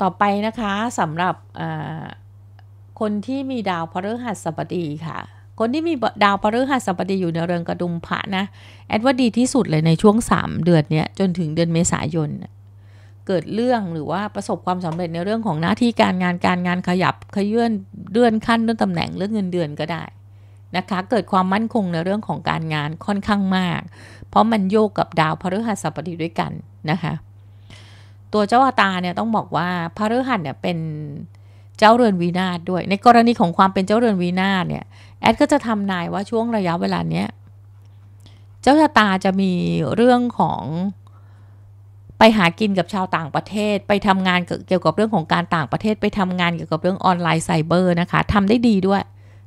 ต่อไปนะคะสำหรับคนที่มีดาวพฤหัสบดีค่ะ คนที่มีดาวพฤหัสบดีอยู่ในเรือนกระดุมพระนะแอดว่าดีที่สุดเลยในช่วง 3 เดือนนี้จนถึงเดือนเมษายนเกิดเรื่องหรือว่าประสบความสำเร็จในเรื่องของหน้าที่การงานการงานขยับขยื่นเลื่อนขั้นเลื่อนตำแหน่งเรื่องเงินเดือนก็ได้นะคะเกิดความมั่นคงในเรื่องของการงานค่อนข้างมาก เพราะมันโยกกับดาวพฤหัสบดีด้วยกันนะคะตัวเจ้าอาตาเนี่ยต้องบอกว่าพฤหัสเนี่ยเป็นเจ้าเรือนวีนาศด้วยในกรณีของความเป็นเจ้าเรือนวีนาศเนี่ยแอดก็จะทำนายว่าช่วงระยะเวลาเนี้ยเจ้าชะตาจะมีเรื่องของไปหากินกับชาวต่างประเทศไปทำงานเกี่ยวกับเรื่องของการต่างประเทศ ไปทำงานเกี่ยวกับเรื่องออนไลน์ไซเบอร์นะคะทำได้ดีด้วย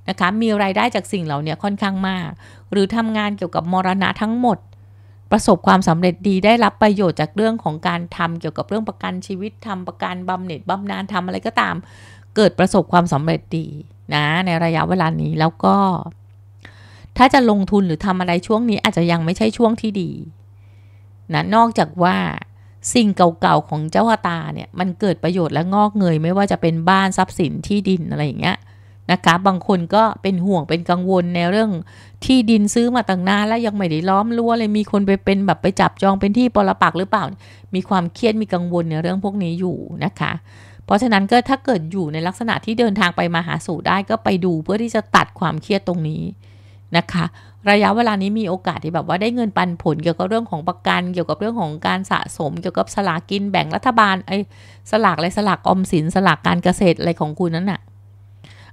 นะคะมีรายได้จากสิ่งเหล่านี้ค่อนข้างมาก หรือทำงานเกี่ยวกับมรณะทั้งหมด ประสบความสำเร็จดีได้รับประโยชน์จากเรื่องของการทำเกี่ยวกับเรื่องประกันชีวิตทำประกันบำเหน็จบำนาญทำอะไรก็ตามเกิดประสบความสำเร็จดีนะในระยะเวลานี้ แล้วก็ ถ้าจะลงทุนหรือทำอะไรช่วงนี้อาจจะยังไม่ใช่ช่วงที่ดีนะนอกจากว่าสิ่งเก่าๆของเจ้าตาเนี่ยมันเกิดประโยชน์และงอกเงยไม่ว่าจะเป็นบ้านทรัพย์สินที่ดินอะไรอย่างเงี้ยนะคะ บางคนก็เป็นห่วงเป็นกังวลในเรื่องที่ดินซื้อมาตั้งนานแล้วยังไม่ได้ล้อมรั้วเลยมีคนไปเป็นแบบไปจับจองเป็นที่ปรปักหรือเปล่า มีความเครียดมีกังวลในเรื่องพวกนี้อยู่นะคะเพราะฉะนั้นก็ถ้าเกิดอยู่ในลักษณะที่เดินทางไปมาหาสู่ได้ก็ไปดูเพื่อที่จะตัดความเครียดตรงนี้นะคะ ระยะเวลานี้มีโอกาสที่แบบว่าได้เงินปันผลเกี่ยวกับเรื่องของประกันเกี่ยวกับเรื่องของการสะสม เกี่ยวกับสลากกินแบ่งรัฐบาลไอ้สลากอะไรสลากอมสิน สลากการเกษตรอะไรของคุณนั้นน่ะ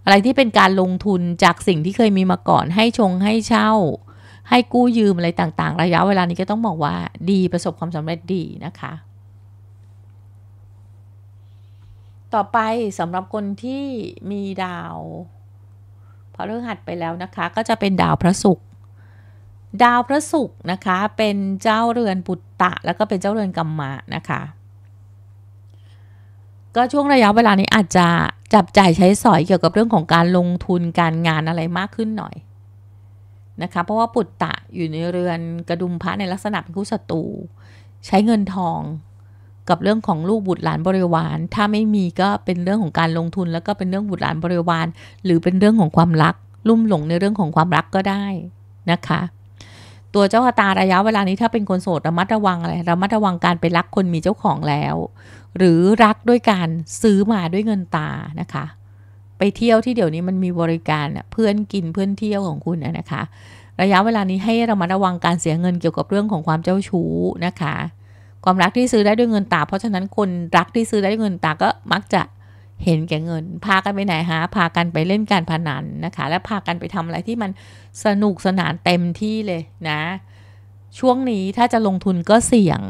อะไรที่เป็นการลงทุนจากสิ่งที่เคยมีมาก่อนให้ชงให้เช่า ให้กู้ยืมอะไรต่างๆ ระยะเวลานี้ก็ต้องบอกว่าดีประสบความสำเร็จดีนะคะต่อไปสำหรับคนที่มีดาวพรฤหัดไปแล้วนะคะก็จะเป็นดาวพระศุกร์ดาวพระศุกร์นะคะเป็นเจ้าเรือนปุตตะแล้วก็เป็นเจ้าเรือนกรรมะนะคะก็ช่วงระยะเวลานี้อาจจะจับจ่ายใช้สอยเกี่ยวกับเรื่องของการลงทุนการงานอะไรมากขึ้นหน่อยนะคะเพราะว่าปุตตะอยู่ในเรือนกระดุมพระในลักษณะเป็นคู่ศัตรูใช้เงินทองกับเรื่องของลูกบุตรหลานบริวาร ถ้าไม่มี ก็เป็นเรื่องของการลงทุน แล้วก็เป็นเรื่องบุตรหลานบริวาร หรือเป็นเรื่องของความรัก ลุ่มหลงในเรื่องของความรักก็ได้นะคะ ตัวเจ้าตาระยะเวลานี้ถ้าเป็นคนโสดระมัดระวังอะไรระมัดระวังการไปรักคนมีเจ้าของแล้ว หรือรักด้วยการซื้อมาด้วยเงินตานะคะ ไปเที่ยวที่เดี๋ยวนี้มันมีบริการเพื่อนกินเพื่อนเที่ยวของคุณนะคะ ระยะเวลานี้ให้ระมัดระวังการเสียเงินเกี่ยวกับเรื่องของความเจ้าชู้นะคะความรักที่ซื้อได้ด้วยเงินตาเพราะฉะนั้นคนรักที่ซื้อได้ด้วยเงินตาก็มักจะเห็นแก่เงินพากันไปไหนฮะพากันไปเล่นการพนันนะคะ และพากันไปทำอะไรที่มันสนุกสนานเต็มที่เลยนะ ช่วงนี้ถ้าจะลงทุนก็เสี่ยง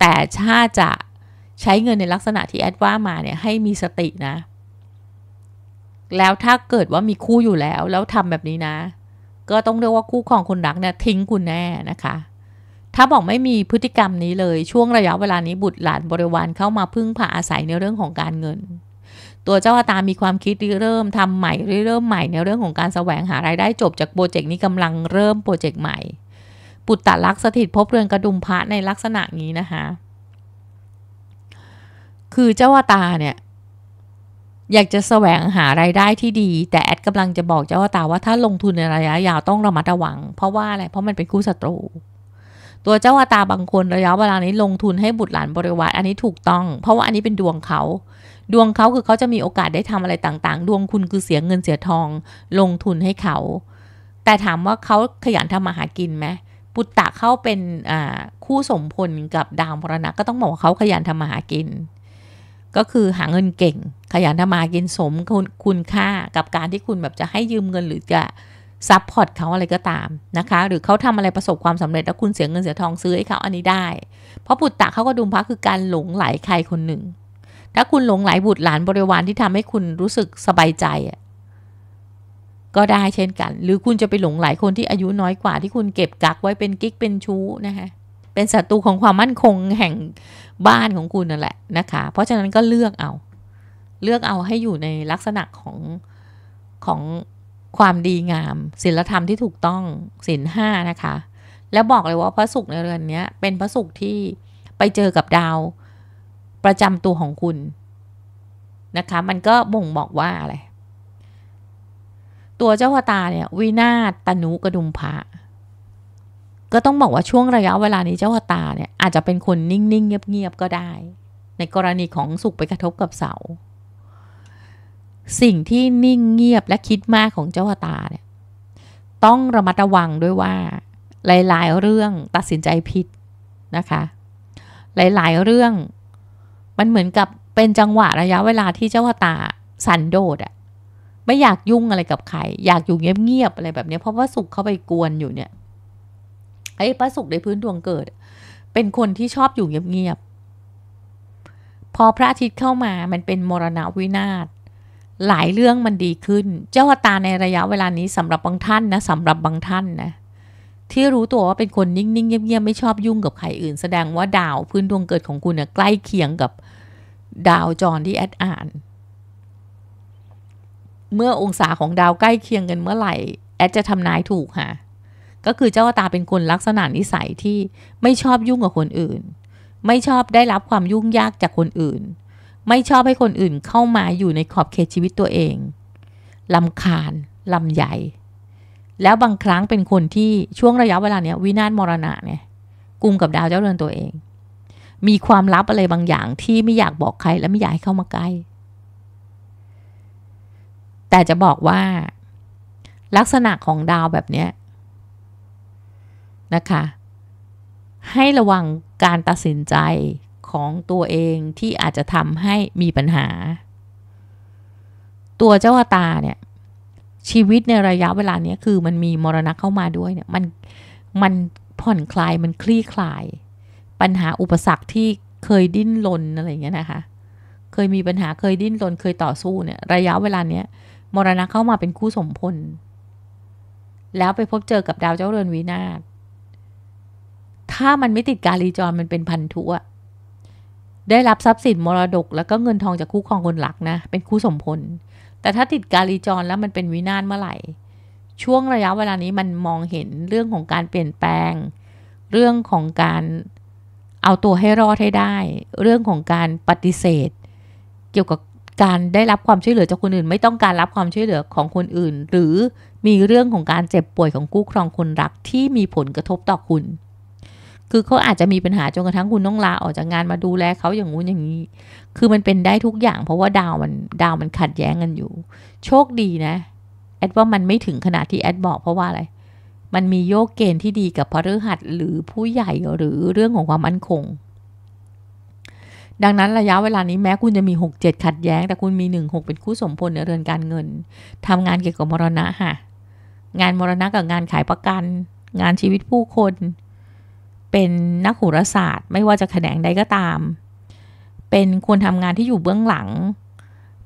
แต่ถ้าจะใช้เงินในลักษณะที่แอดว่ามาเนี่ยให้มีสตินะ แล้วถ้าเกิดว่ามีคู่อยู่แล้ว แล้วทำแบบนี้นะ ก็ต้องเรียกว่าคู่ของคนรักเนี่ยทิ้งคุณแน่นะคะถ้าบอกไม่มีพฤติกรรมนี้เลยช่วงระยะเวลานี้บุตรหลานบริวารเข้ามาพึ่งพาอาศัยในเรื่องของการเงิน ตัวเจ้าอาตามีความคิดเริ่มทำใหม่เริ่มใหม่ในเรื่องของการแสวงหารายได้จบจากโปรเจกต์นี้กำลังเริ่มโปรเจกต์ใหม่ปุตตะลักษ์สถิตพบเรือนกระดุมพระในลักษณะนี้นะคะคือเจ้าอาตาเนี่ยอยากจะแสวงหาไรายได้ที่ดี แต่แอดกำลังจะบอกเจ้าอาตาว่าถ้าลงทุนในระยะยาวต้องระมัดระวัง เพราะว่าอะไรเพราะมันเป็นคู่ศัตรูตัวเจ้าอาตาบางคนระยะเวลานี้ลงทุนให้บุตรหลานบริวารอันนี้ถูกต้อง เพราะว่าอันนี้เป็นดวงเขาดวงเขาคือเขาจะมีโอกาสได้ทำอะไรต่างๆ ดวงคุณคือเสียเงินเสียทอง ลงทุนให้เขาแต่ถามว่าเขาขยันทำมาหากินไหมปุตตะเข้าเป็นคู่สมพลกับดาวมรณะก็ต้องบอกว่าเขาขยันทำมาหากิน ก็คือหาเงินเก่ง ขยันทำมาหากินสมคุณค่ากับการที่คุณแบบจะให้ยืมเงินหรือจะซัพพอร์ตเขาอะไรก็ตามนะคะ หรือเขาทำอะไรประสบความสำเร็จแล้วคุณเสียเงินเสียทองซื้อให้เขาอันนี้ได้ เพราะบุตรตาเขาก็ดุมพระคือการหลงไหลใครคนหนึ่ง ถ้าคุณหลงไหลบุตรหลานบริวารที่ทำให้คุณรู้สึกสบายใจอ่ะก็ได้เช่นกัน หรือคุณจะไปหลงไหลคนที่อายุน้อยกว่า ที่คุณเก็บกักไว้เป็นกิ๊กเป็นชู้นะคะเป็นศัตรูของความมั่นคงแห่งบ้านของคุณนั่นแหละนะคะเพราะฉะนั้นก็เลือกเอาเลือกเอาให้อยู่ในลักษณะของของความดีงามศีลธรรมที่ถูกต้องศีลห้านะคะ แล้วบอกเลยว่าพระศุกร์ในเรือนนี้เป็นพระศุกร์ที่ไปเจอกับดาวประจำตัวของคุณนะคะ มันก็บ่งบอกว่า อะไร ตัวเจ้าพตาเนี่ย วินาศตนุกระดุมพระก็ต้องบอกว่าช่วงระยะเวลานี้เจ้าพตาเนี่ยอาจจะเป็นคนนิ่ง ๆ เงียบๆก็ได้ ในกรณีของสุขไปกระทบกับเสาสิ่งที่นิ่งเงียบและคิดมากของเจ้าตาเนี่ย ต้องระมัดระวังด้วยว่า หลายๆ เรื่องตัดสินใจผิดนะคะ หลายๆ เรื่องมันเหมือนกับเป็นจังหวะระยะเวลาที่เจ้าตาสันโดดอะไม่อยากยุ่งอะไรกับใครอยากอยู่เงียบๆอะไรแบบนี้เพราะว่าสุขเข้าไปกวนอยู่เนี่ย ไอ้พระสุขในพื้นดวงเกิดเป็นคนที่ชอบอยู่เงียบๆพอพระอาทิตย์เข้ามามันเป็นมรณะวินาศหลายเรื่องมันดีขึ้น เจ้าตาในระยะเวลานี้สำหรับบางท่านนะสำหรับบางท่านนะที่รู้ตัวว่าเป็นคนนิ่งๆเงียบๆไม่ชอบยุ่งกับใครอื่น แสดงว่าดาวพื้นดวงเกิดของคุณเนี่ยใกล้เคียงกับดาวจรที่แอดอ่าน เมื่อองศาของดาวใกล้เคียงกันเมื่อไหร่แอดจะทำนายถูกค่ะ ก็คือเจ้าตาเป็นคนลักษณะนิสัยที่ไม่ชอบยุ่งกับคนอื่น ไม่ชอบได้รับความยุ่งยากจากคนอื่นไม่ชอบให้คนอื่นเข้ามาอยู่ในขอบเขตชีวิตตัวเองลำคาญ ลำใหญ่ แล้วบางครั้งเป็นคนที่ช่วงระยะเวลาเนี้ยวินาศมรณะเนี่ยกุมกับดาวเจ้าเรือนตัวเอง มีความลับอะไรบางอย่างที่ไม่อยากบอกใครและไม่อยากให้เข้ามาใกล้ แต่จะบอกว่า ลักษณะของดาวแบบเนี้ย นะคะ ให้ระวังการตัดสินใจของตัวเองที่อาจจะทำให้มีปัญหา ตัวเจ้าตาเนี่ยชีวิตในระยะเวลานี้คือมันมีมรณะเข้ามาด้วยเนี่ยมันมันผ่อนคลายมันคลี่คลาย ปัญหาอุปสรรคที่เคยดิ้นรนอะไรเงี้ยนะคะเคยมีปัญหาเคยดิ้นรนเคยต่อสู้เนี่ยระยะเวลาเนี้ยมรณะเข้ามาเป็นคู่สมพลแล้วไปพบเจอกับดาวเจ้าเรือนวินาศถ้ามันไม่ติดกาลีจรมันเป็นพันธุอะได้รับทรัพย์สินมรดกแล้วก็เงินทองจากคู่ครองคนหลักนะเป็นคู่สมพลแต่ถ้าติดการีจรแล้วมันเป็นวินาศเมื่อไหร่ ช่วงระยะเวลานี้มันมองเห็นเรื่องของการเปลี่ยนแปลง เรื่องของการเอาตัวให้รอดให้ได้ เรื่องของการปฏิเสธ เกี่ยวกับการได้รับความช่วยเหลือจากคนอื่น ไม่ต้องการรับความช่วยเหลือของคนอื่น หรือมีเรื่องของการเจ็บป่วยของคู่ครองคนรักที่มีผลกระทบต่อคุณคือเขาอาจจะมีปัญหาจนกระทั่งคุณต้องลาออกจากงานมาดูแลเขาอย่างงู้นอย่างนี้ คือมันเป็นได้ทุกอย่าง เพราะว่าดาวมันดาวมันขัดแย้งกันอยู่ โชคดีนะ แอดว่ามันไม่ถึงขนาดที่แอดบอกเพราะว่าอะไร มันมีโยกเกณฑ์ที่ดีกับพฤหัสหรือผู้ใหญ่หรือเรื่องของความมั่นคง ดังนั้นระยะเวลานี้แม้คุณจะมี 6 7 ขัดแย้ง แต่คุณมี 1 6 เป็นคู่สมพลในเรือนการเงิน ทำงานเกี่ยวกับมรณะค่ะ งานมรณะกับงานขายประกัน งานชีวิตผู้คนเป็นนักหุรศาสตร์ไม่ว่าจะแขนงใดก็ตาม เป็นคนทำงานที่อยู่เบื้องหลัง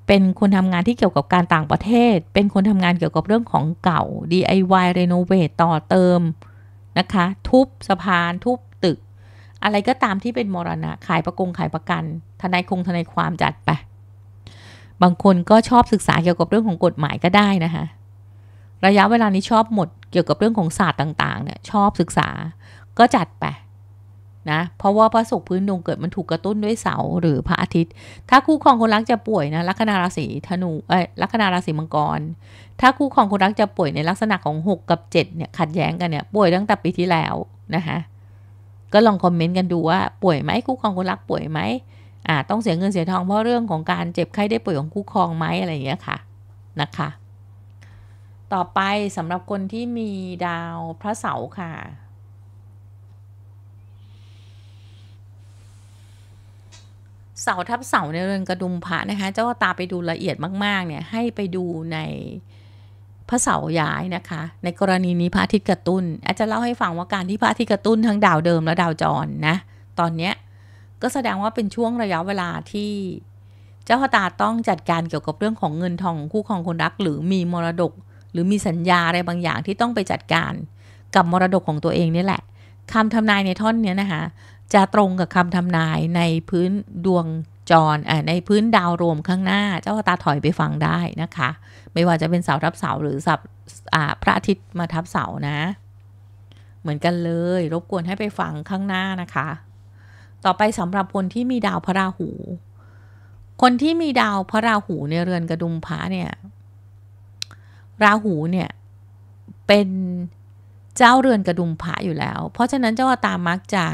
เป็นคนทำงานที่เกี่ยวกับการต่างประเทศ เป็นคนทำงานเกี่ยวกับเรื่องของเก่า DIY ร n โนเวทต่อเติมนะคะ ทุบสะพาน ทุบตึก อะไรก็ตามที่เป็นมรณะขายประกงขายประกัน ทนายคงทนายความจัดไป บางคนก็ชอบศึกษาเกี่ยวกับเรื่องของกฎหมายก็ได้นะคะ ระยะเวลานี้ชอบหมด เกี่ยวกับเรื่องของศาสตร์ต่างๆเนี่ยชอบศึกษาก็จัดไปนะเพราะว่าพระศุกร์พื้นดวงเกิดมันถูกกระตุ้นด้วยเสา หรือพระอาทิตย์ ถ้าคู่ครองคนรักจะป่วยนะลัคนาราศีธนูเอ้ลัคนาราศีมังกร ถ้าคู่ครองคนรักจะป่วยในลักษณะของ 6 กับ7เนี่ยขัดแย้งกันเนี่ยป่วยตั้งแต่ปีที่แล้วนะคะก็ลองคอมเมนต์กันดูว่าป่วยไหมคู่ครองคนรักป่วยไหมอ่าต้องเสียเงินเสียทองเพราะเรื่องของการเจ็บไข้ได้ป่วยของคู่ครองไหมอะไรอย่างเงี้ยค่ะนะคะ ต่อไปสำหรับคนที่มีดาวพระเสาร์ค่ะเสาทับเสาในเรือนกระดุมผ้านะคะ เจ้าตาไปดูละเอียดมาก ๆเนี่ยให้ไปดูในพระเสาย้ายนะคะ ในกรณีนี้พระอาทิตย์กระตุน้นอาจจะเล่าให้ฟังว่าการที่พระอาทิตย์กระตุ้นทั้งดาวเดิมและดาวจรนะตอนเนี้ยก็แสดงว่าเป็นช่วงระยะเวลาที่เจ้าพตาต้องจัดการเกี่ยวกับเรื่องของเงินทองคู่ครองคนรักหรือมีมรดก หรือมีสัญญาอะไรบางอย่างที่ต้องไปจัดการ กับมรดกของตัวเองนี่แหละคำทำนายในท่อนนี้นะคะจะตรงกับคำทำนายในพื้นดวงจรในพื้นดาวรวมข้างหน้า เจ้าตาถอยไปฟังได้นะคะ ไม่ว่าจะเป็นเสาทับเสาหรือสับพระอาทิตย์มาทับเสานะ เหมือนกันเลย รบกวนให้ไปฟังข้างหน้านะคะ ต่อไปสำหรับคนที่มีดาวพระราหู คนที่มีดาวพระราหูในเรือนกระดุมพระเนี่ย ราหูเนี่ยเป็นเจ้าเรือนกระดุมพระอยู่แล้ว เพราะฉะนั้นเจ้าตามักจะ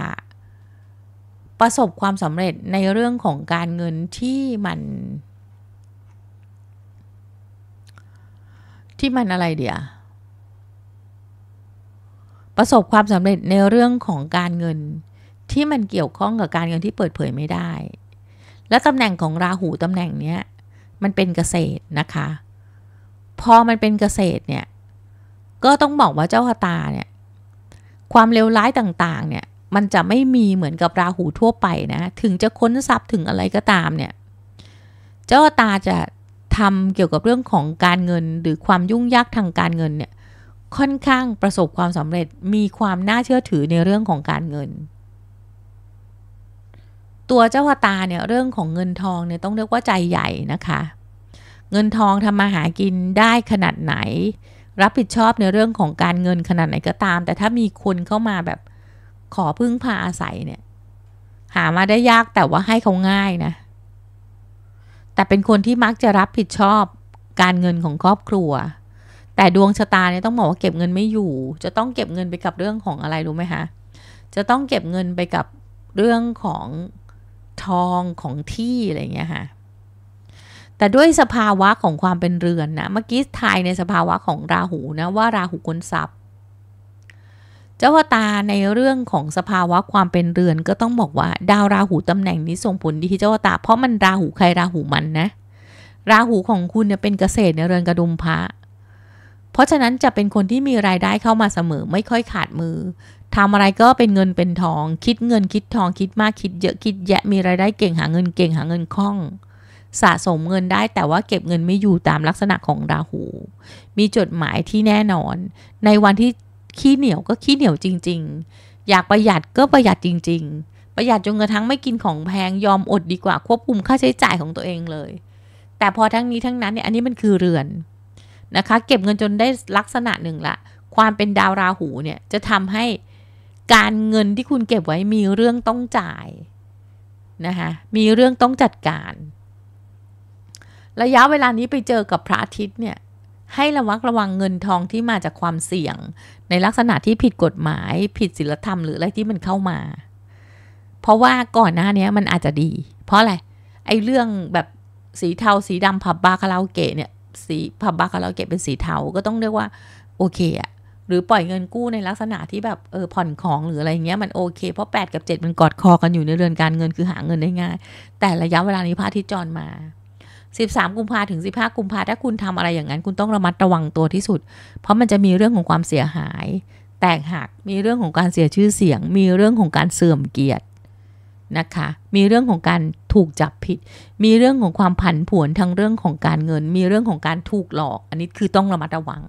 ประสบความสำเร็จในเรื่องของการเงินที่มัน ที่มันอะไรเดียประสบความสำเร็จในเรื่องของการเงินที่มันเกี่ยวข้องกับการเงินที่เปิดเผยไม่ได้ และตำแหน่งของราหูตำแหน่งเนี้ยมันเป็นเกษตรนะคะ พอมันเป็นเกษตรเนี่ยก็ต้องบอกว่าเจ้าคตาเนี่ยความเลวร้ายต่างๆเนี่ยมันจะไม่มีเหมือนกับราหูทั่วไปนะ ถึงจะค้นทรัพย์ถึงอะไรก็ตามเนี่ย เจ้าตาจะทำเกี่ยวกับเรื่องของการเงิน หรือความยุ่งยากทางการเงินเนี่ย ค่อนข้างประสบความสำเร็จ มีความน่าเชื่อถือในเรื่องของการเงิน ตัวเจ้าตาเนี่ยเรื่องของเงินทองเนี่ย ต้องเรียกว่าใจใหญ่นะคะ เงินทองทำมาหากินได้ขนาดไหน รับผิดชอบในเรื่องของการเงินขนาดไหนก็ตาม แต่ถ้ามีคนเข้ามาแบบขอพึ่งพาอาศัยเนี่ยหามาได้ยากแต่ว่าให้เขาง่ายนะแต่เป็นคนที่มักจะรับผิดชอบการเงินของครอบครัว แต่ดวงชะตาเนี่ยต้องบอกว่าเก็บเงินไม่อยู่ จะต้องเก็บเงินไปกับเรื่องของอะไรรู้ไหมคะจะต้องเก็บเงินไปกับเรื่องของทองของที่อะไรเงี้ยค่ะแต่ด้วยสภาวะของความเป็นเรือนนะเมื่อกี้ทายในสภาวะของราหูนะว่าราหูกลทรัพยเจ้าวตาในเรื่องของสภาวะความเป็นเรือนก็ต้องบอกว่าดาวราหูตำแหน่งนี้ส่งผลดีที่เจ้าวตาเพราะมันราหูใครราหูมันนะ ราหูของคุณเนี่ยเป็นเกษตรในเรือนกระดุมพระเพราะฉะนั้นจะเป็นคนที่มีรายได้เข้ามาเสมอไม่ค่อยขาดมือทำอะไรก็เป็นเงินเป็นทองคิดเงินคิดทองคิดมากคิดเยอะคิดแยะ มีรายได้เก่งหาเงิน เก่งหาเงินคล่อง สะสมเงินได้แต่ว่าเก็บเงินไม่อยู่ตามลักษณะของราหู มีจดหมายที่แน่นอนในวันที่ขี้เหนียวก็ขี้เหนียวจริง ๆ อยากประหยัดก็ประหยัดจริง ๆ ประหยัดจนกระทั่งไม่กินของแพงยอมอดดีกว่าควบคุมค่าใช้จ่ายของตัวเองเลย แต่พอทั้งนี้ทั้งนั้นเนี่ยอันนี้มันคือเรือนนะคะเก็บเงินจนได้ลักษณะหนึ่งละ ความเป็นดาวราหูเนี่ยจะทำให้การเงินที่คุณเก็บไว้มีเรื่องต้องจ่ายนะคะมีเรื่องต้องจัดการ ระยะเวลานี้ไปเจอกับพระอาทิตย์เนี่ยให้ระวังระวังเงินทองที่มาจากความเสี่ยงในลักษณะที่ผิดกฎหมายผิดศีลธรรมหรืออะไรที่มันเข้ามา เพราะว่าก่อนหน้านี้มันอาจจะดี เพราะอะไรไอ้เรื่องแบบสีเทาสีดำผับบาคาราโอเกะเนี่ย สีผับบาคาราโอเกะเป็นสีเทาก็ต้องเรียกว่าโอเคอะหรือปล่อยเงินกู้ในลักษณะที่แบบเออผ่อนของหรืออะไรเงี้ยมันโอเค เพราะ8กับ7มันกอดคอกันอยู่ในเรือนการเงินคือหาเงินได้ง่าย แต่ระยะเวลานี้พระที่จรมา13กุมภาถึง15กุมภาถ้า คุณทำอะไรอย่างนั้นคุณต้องระมัดระวังตัวที่สุด เพราะมันจะมีเรื่องของความเสียหาย แตกหักมีเรื่องของการเสียชื่อเสียง มีเรื่องของการเสื่อมเกียรตินะคะมีเรื่องของการถูกจับผิด มีเรื่องของความผันผวนทางเรื่องของการเงิน มีเรื่องของการถูกหลอกอันนี้คือต้องระมัดระวัง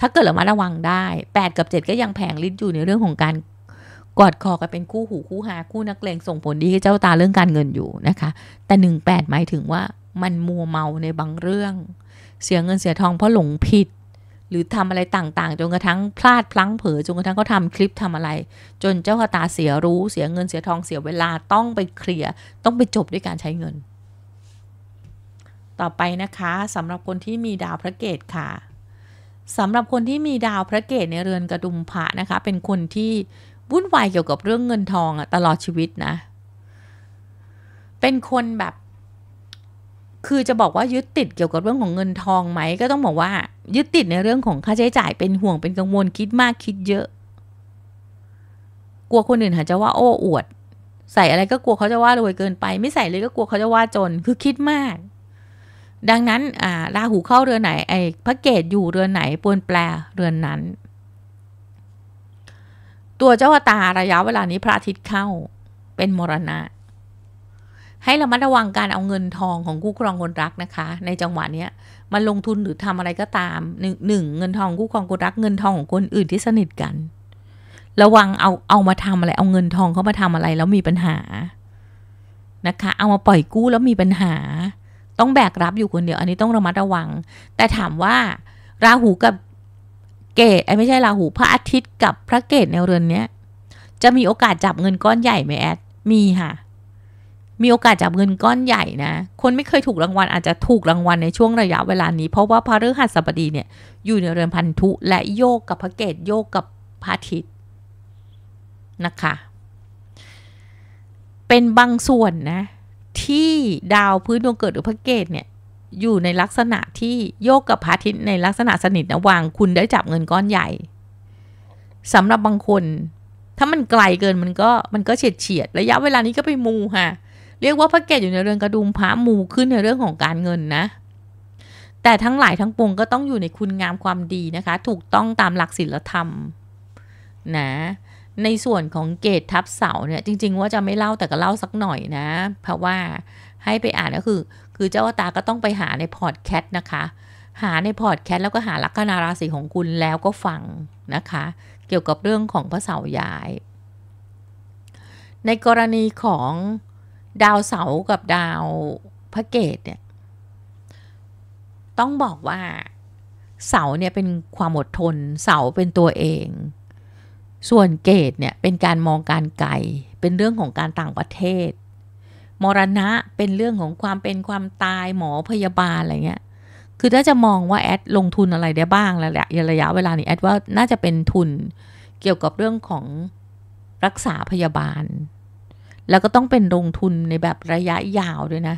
ถ้าเกิดระมัดระวังได้8กับ7 ก็ยังแผงลิ้นอยู่ในเรื่องของการกอดคอกันเป็นคู่หูคู่หาคู่นักเลงส่งผลดีให้เจ้าตาเรื่องการเงินอยู่นะคะ แต่หนึ่งแปดหมายถึงว่า มันมัวเมาในบางเรื่อง เสียเงินเสียทองเพราะหลงผิด หรือทำอะไรต่างๆ จนกระทั่งพลาดพลั้งเผลอจนกระทั่งเขาทาคลิปทำอะไร จนเจ้าตาเสียรู้ เสียเงินเสียทองเสียเวลาต้องไปเคลียร์ต้องไปจบด้วยการใช้เงิน ต่อไปนะคะสำหรับคนที่มีดาวพระเกตค่ะสำหรับคนที่มีดาวพระเกตในเรือนกระดุมพระนะคะเป็นคนที่วุ่นวายเกี่ยวกับเรื่องเงินทองอะตลอดชีวิตนะ เป็นคนแบบ คือจะบอกว่ายึดติดเกี่ยวกับเรื่องของเงินทองไหม ก็ต้องบอกว่ายึดติดในเรื่องของค่าใช้จ่ายเป็นห่วงเป็นกังวลคิดมากคิดเยอะ กลัวคนอื่นหาจะว่าโอ้อวด ใส่อะไรก็กลัวเขาจะว่ารวยเกินไป ไม่ใส่เลยก็กลัวเขาจะว่าจนคือคิดมาก ดังนั้นอ่าราหูเข้าเรือนไหนไอ้พระเกตอยู่เรือนไหนปวนแปลเรือนนั้นตัวเจ้าตาระยะเวลานี้พระอาทิตย์เข้าเป็นมรณะ ให้ระมัดระวังการเอาเงินทองของคู่ครองคนรักนะคะ ในจังหวะนี้มาลงทุนหรือทำอะไรก็ตามหนึ่งงเงินทองคู่ครองคนรักเงินทองของคนอื่นที่สนิทกัน ระวังเอาเอามาทำอะไร เอาเงินทองเขามาทำอะไรแล้วมีปัญหานะคะเอามาปล่อยกู้แล้วมีปัญหา ต้องแบกรับอยู่คนเดียวอันนี้ต้องระมัดระวัง แต่ถามว่าราหูกับเกตไอ้ไม่ใช่ราหูพระอาทิตย์กับพระเกตในเรือนเนี้ย จะมีโอกาสจับเงินก้อนใหญ่ไหมแอดมีค่ะมีโอกาสจับเงินก้อนใหญ่นะคนไม่เคยถูกรางวัลอาจจะถูกรางวัลในช่วงระยะเวลานี้ เพราะว่าพระฤหัสบดีเนี่ยอยู่ในเรือนพันธุและโยกกับพระเกตโยกกับพระอาทิตย์นะคะเป็นบางส่วนนะที่ดาวพื้นดวงเกิดหรือพระเกตเนี่ยอยู่ในลักษณะที่โยกกับพระอาทิตย์ในลักษณะสนิทนะวางคุณได้จับเงินก้อนใหญ่สำหรับบางคน ถ้ามันไกลเกินมันก็มันก็เฉียดเฉียดระยะเวลานี้ก็ไปมูค่ะเรียกว่าพระเกศอยู่ในเรือนกระดุมพระมูขึ้นในเรื่องของการเงินนะ แต่ทั้งหลายทั้งปวงก็ต้องอยู่ในคุณงามความดีนะคะ ถูกต้องตามหลักศีลธรรมนะในส่วนของเกตทับเสาเนี่ย จริง ๆ ว่าจะไม่เล่าแต่ก็เล่าสักหน่อยนะ เพราะว่าให้ไปอ่านก็คือคือเจ้าตาก็ต้องไปหาในพอดแคสต์นะคะ หาในพอดแคสต์แล้วก็หาลัคนาราศีของคุณแล้วก็ฟังนะคะเกี่ยวกับเรื่องของพระเสาย้าย ในกรณีของดาวเสากับดาวพระเกตเนี่ยต้องบอกว่าเสาเนี่ยเป็นความอดทนเสาเป็นตัวเอง ส่วนเกตเนี่ยเป็นการมองการไกลเป็นเรื่องของการต่างประเทศมรณะเป็นเรื่องของความเป็นความตายหมอพยาบาลอะไรเงี้ยคือถ้าจะมองว่าแอดลงทุนอะไรได้บ้างแล้วแหละระยะเวลานี้แอดว่าน่าจะเป็นทุน เกี่ยวกับเรื่องของรักษาพยาบาล แล้วก็ต้องเป็นลงทุนในแบบระยะยาวด้วยนะ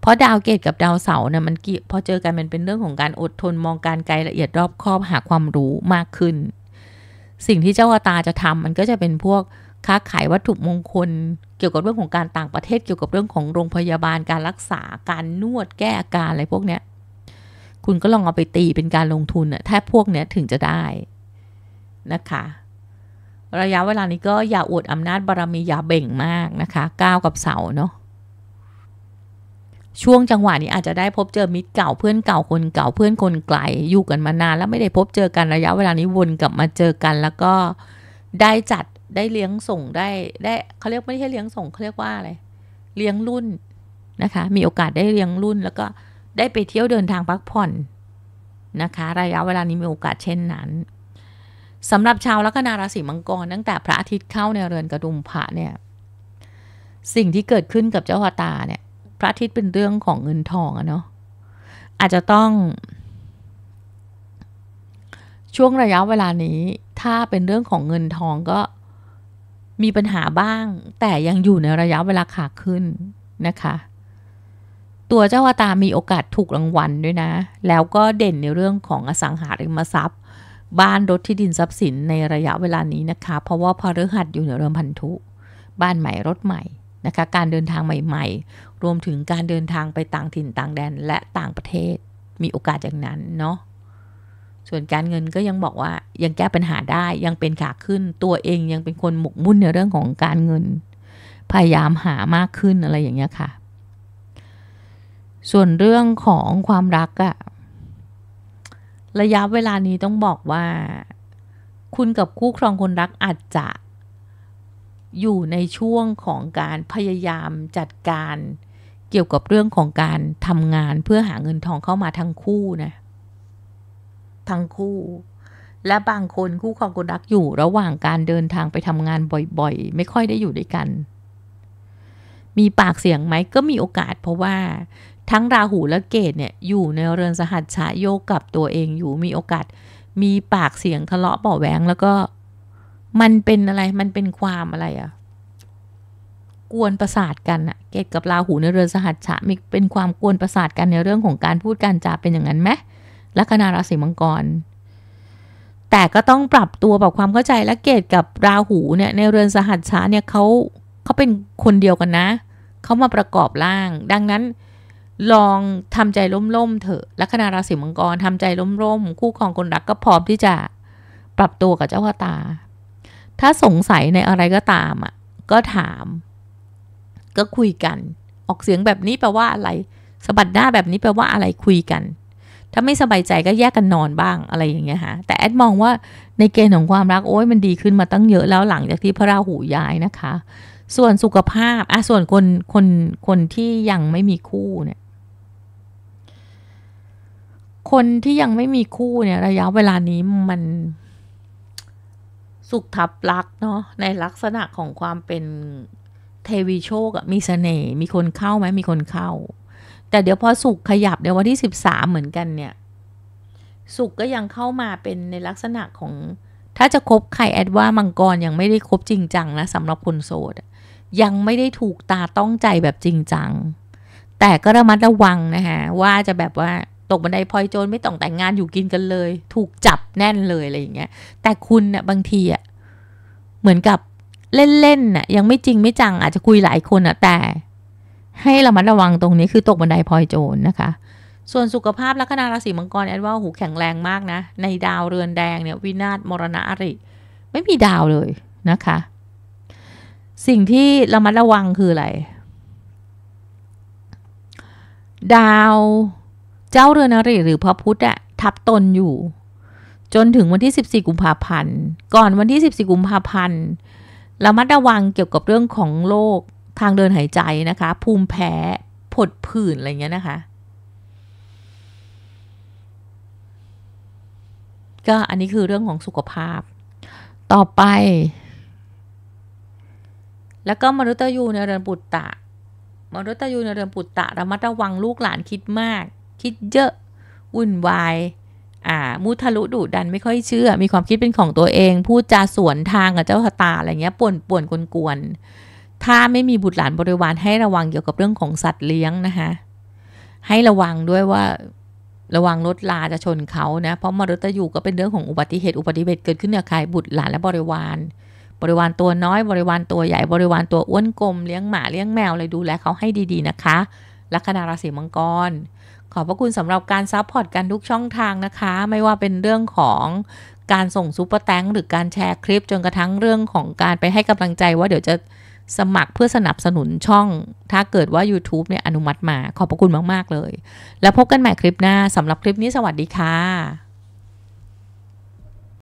เพราะดาวเกตกับดาวเสาเนี่ยมันพอเจอกันมันเป็นเรื่องของการอดทนมองการไกลละเอียดรอบคอบหาความรู้มากขึ้น สิ่งที่เจ้าตาจะทำมันก็จะเป็นพวกค้าขายวัตถุมงคลเกี่ยวกับเรื่องของการต่างประเทศเกี่ยวกับเรื่องของโรงพยาบาล การรักษา การนวดแก้อาการอะไรพวกเนี้ยคุณก็ลองเอาไปตีเป็นการลงทุนอะถ้าพวกเนี้ยถึงจะได้นะคะ ระยะเวลานี้ก็อย่าอวดอำนาจบารมีอย่าเบ่งมากนะคะ ก้าวกับเสาเนาะ ช่วงจังหวะนี้อาจจะได้พบเจอมิตรเก่าเพื่อนเก่าคนเก่าเพื่อนคนไกล อยู่กันมานานแล้วไม่ได้พบเจอกัน ระยะเวลานี้วนกลับมาเจอกัน แล้วก็ได้จัดได้เลี้ยงส่งได้ได้เขาเรียกไม่ใช่เลี้ยงส่งเขาเรียกว่าอะไรเลี้ยงรุ่นนะคะ มีโอกาสได้เลี้ยงรุ่นแล้วก็ได้ไปเที่ยวเดินทางพักผ่อนนะคะ ระยะเวลานี้มีโอกาสเช่นนั้นสำหรับชาวลัคนาราศีมังกรตั้งแต่พระอาทิตย์เข้าในเรือนกระดุมพระเนี่ย สิ่งที่เกิดขึ้นกับเจ้าัวตาเนี่ย พระอาทิตย์เป็นเรื่องของเงินทองอะเนาะอาจจะต้อง ช่วงระยะเวลานี้ ถ้าเป็นเรื่องของเงินทองก็มีปัญหาบ้างแต่ยังอยู่ในระยะเวลาขาขึ้นนะคะ ตัวเจ้าอตามีโอกาสถูกรางวัลด้วยนะ แล้วก็เด่นในเรื่องของอสังหาริมทรัพย์ บ้านรถที่ดินทรัพย์สินในระยะเวลานี้นะคะ เพราะว่าพฤหัสอยู่ในเรือพันธุบ้านใหม่รถใหม่นะคะการเดินทางใหม่ๆ รวมถึงการเดินทางไปต่างถิ่นต่างแดนและต่างประเทศ มีโอกาสอย่างนั้นเนาะส่วนการเงินก็ยังบอกว่ายังแก้ปัญหาได้ยังเป็นขาขึ้นตัวเองยังเป็นคนหมกมุ่นในเรื่องของการเงิน พยายามหามากขึ้นอะไรอย่างเงี้ยค่ะส่วนเรื่องของความรักอะระยะเวลานี้ต้องบอกว่า คุณกับคู่ครองคนรักอาจจะอยู่ในช่วงของการพยายามจัดการเกี่ยวกับเรื่องของการทำงานเพื่อหาเงินทองเข้ามาทั้งคู่นะทั้งคู่และบางคนคู่ครองคนรักอยู่ระหว่างการเดินทางไปทำงานบ่อยๆไม่ค่อยได้อยู่ด้วยกัน มีปากเสียงไหมก็มีโอกาส เพราะว่าทั้งราหูและเกตเนี่ยอยู่ในเรือนสหัสชะ โยกกับตัวเองอยู่มีโอกาสมีปากเสียงทะเลาะเบาแหวงแล้วก็มันเป็นอะไรมันเป็นความอะไรอะกวนประสาทกันอะเกตกับราหูในเรือนสหัสชะมีเป็นความกวนประสาทกันในเรื่องของการพูดการจาเป็นอย่างนั้นไหมลัคนาราศีมังกร แต่ก็ต้องปรับตัวปรับความเข้าใจ และเกตกับราหูเนี่ยในเรือนสหัสชาเนี่ยเขาเขาเป็นคนเดียวกันนะ เขามาประกอบร่าง ดังนั้น ลองทำใจล่มๆเถอะ ลัคนาราศีมังกร ทำใจล่มๆ คู่ของคนรักก็พร้อมที่จะปรับตัวกับเจ้า่อตา ถ้าสงสัยในอะไรก็ตามอ่ะก็ถาม ก็คุยกัน ออกเสียงแบบนี้แปลว่าอะไรสะบัดหน้าแบบนี้แปลว่าอะไรคุยกันถ้าไม่สบายใจก็แยกกันนอนบ้างอะไรอย่างเงี้ยฮะแต่แอดมองว่าในเกณฑ์ของความรัก โอ้ยมันดีขึ้นมาตั้งเยอะแล้วหลังจากที่พระราหูย้ายนะคะ ส่วนสุขภาพอ่ะส่วนคนคนคนที่ยังไม่มีคู่เนี่ยคนที่ยังไม่มีคู่เนี่ยระยะเวลานี้มันสุขทับลักเนาะในลักษณะของความเป็น เทวีโชคมีสเสน่ห์มีคนเข้าไหมมีคนเข้าแต่เดี๋ยวพอสุกขยับในวันที่ 13 เหมือนกันเนี่ย สุกก็ยังเข้ามาเป็นในลักษณะของ ถ้าจะคบใครแอดว่ามังกรยังไม่ได้คบจริงจังนะสำหรับคนโสดยังไม่ได้ถูกตาต้องใจแบบจริงจัง แต่ก็ระมัดระวังนะคะว่าจะแบบว่าตกบันไดพลอยโจรไม่ต้องแต่งงานอยู่กินกันเลย ถูกจับแน่นเลยอะไรอย่างเงี้ยแต่คุณนะ่ะบางทีอะ่ะเหมือนกับเล่นๆน่ะยังไม่จริงไม่จัง อาจจะคุยหลายคนอะ่ะแต่ให้ระมัดระวังตรงนี้คือตกบันไดพลอยโจรนนะคะ ส่วนสุขภาพลัคนาราศีมังกร แอด ว่าหู แข็งแรงมากนะ ในดาวเรือนแดง เนี่ย วินาศ มรณะ อริ ไม่มี ดาวเลยนะคะ สิ่งที่ระมัดระวังคือ อะไร ดาว เจ้าเรือน อริ หรือพระพุธอะทับตนอยู่ จนถึงวันที่14กุมภาพันธ์ก่อนวันที่14กุมภาพันธ์ระมัดระวังเกี่ยวกับเรื่องของโรคทางเดินหายใจนะคะภูมิแพ้ผดผื่นอะไรเงี้ยนะคะก็อันนี้คือเรื่องของสุขภาพ ต่อไป แล้วก็มรุตยยูในเรือนปุตตะ มรุตยยูในเรือนปุตตะระมัดระวังลูกหลานคิดมาก คิดเยอะวุ่นวาย อ่ามุทะลุดุดันไม่ค่อยเชื่อมีความคิดเป็นของตัวเองพูดจาสวนทางกับเจ้าชะตาอะไรเงี้ยป่วนป่วนกวนกวนถ้าไม่มีบุตรหลานบริวารให้ระวังเกี่ยวกับเรื่องของสัตว์เลี้ยง นะคะ ให้ระวังด้วยว่าระวังรถลาจะชนเขานะเพราะมรตยูก็เป็นเรื่องของอุบัติเหตุอุบัติเหตุเกิดขึ้นกับใครบุตรหลานและบริวาร บริวารตัวน้อยบริวารตัวใหญ่บริวารตัวอ้วนกลมเลี้ยงหมาเลี้ยงแมวเลยดูแลเขาให้ดีๆนะคะลัคนาราศีมังกรขอบพระคุณสำหรับการซัพพอร์ตกันทุกช่องทางนะคะ ไม่ว่าเป็นเรื่องของการส่งซูเปอร์แตงหรือการแชร์คลิปจนกระทั่งเรื่องของการไปให้กำลังใจว่าเดี๋ยวจะสมัครเพื่อสนับสนุนช่อง ถ้าเกิดว่า YouTube เนี่ยอนุมัติมาขอบพระคุณมาก ๆ เลย แล้วพบกันใหม่คลิปหน้าสำหรับคลิปนี้สวัสดีค่ะ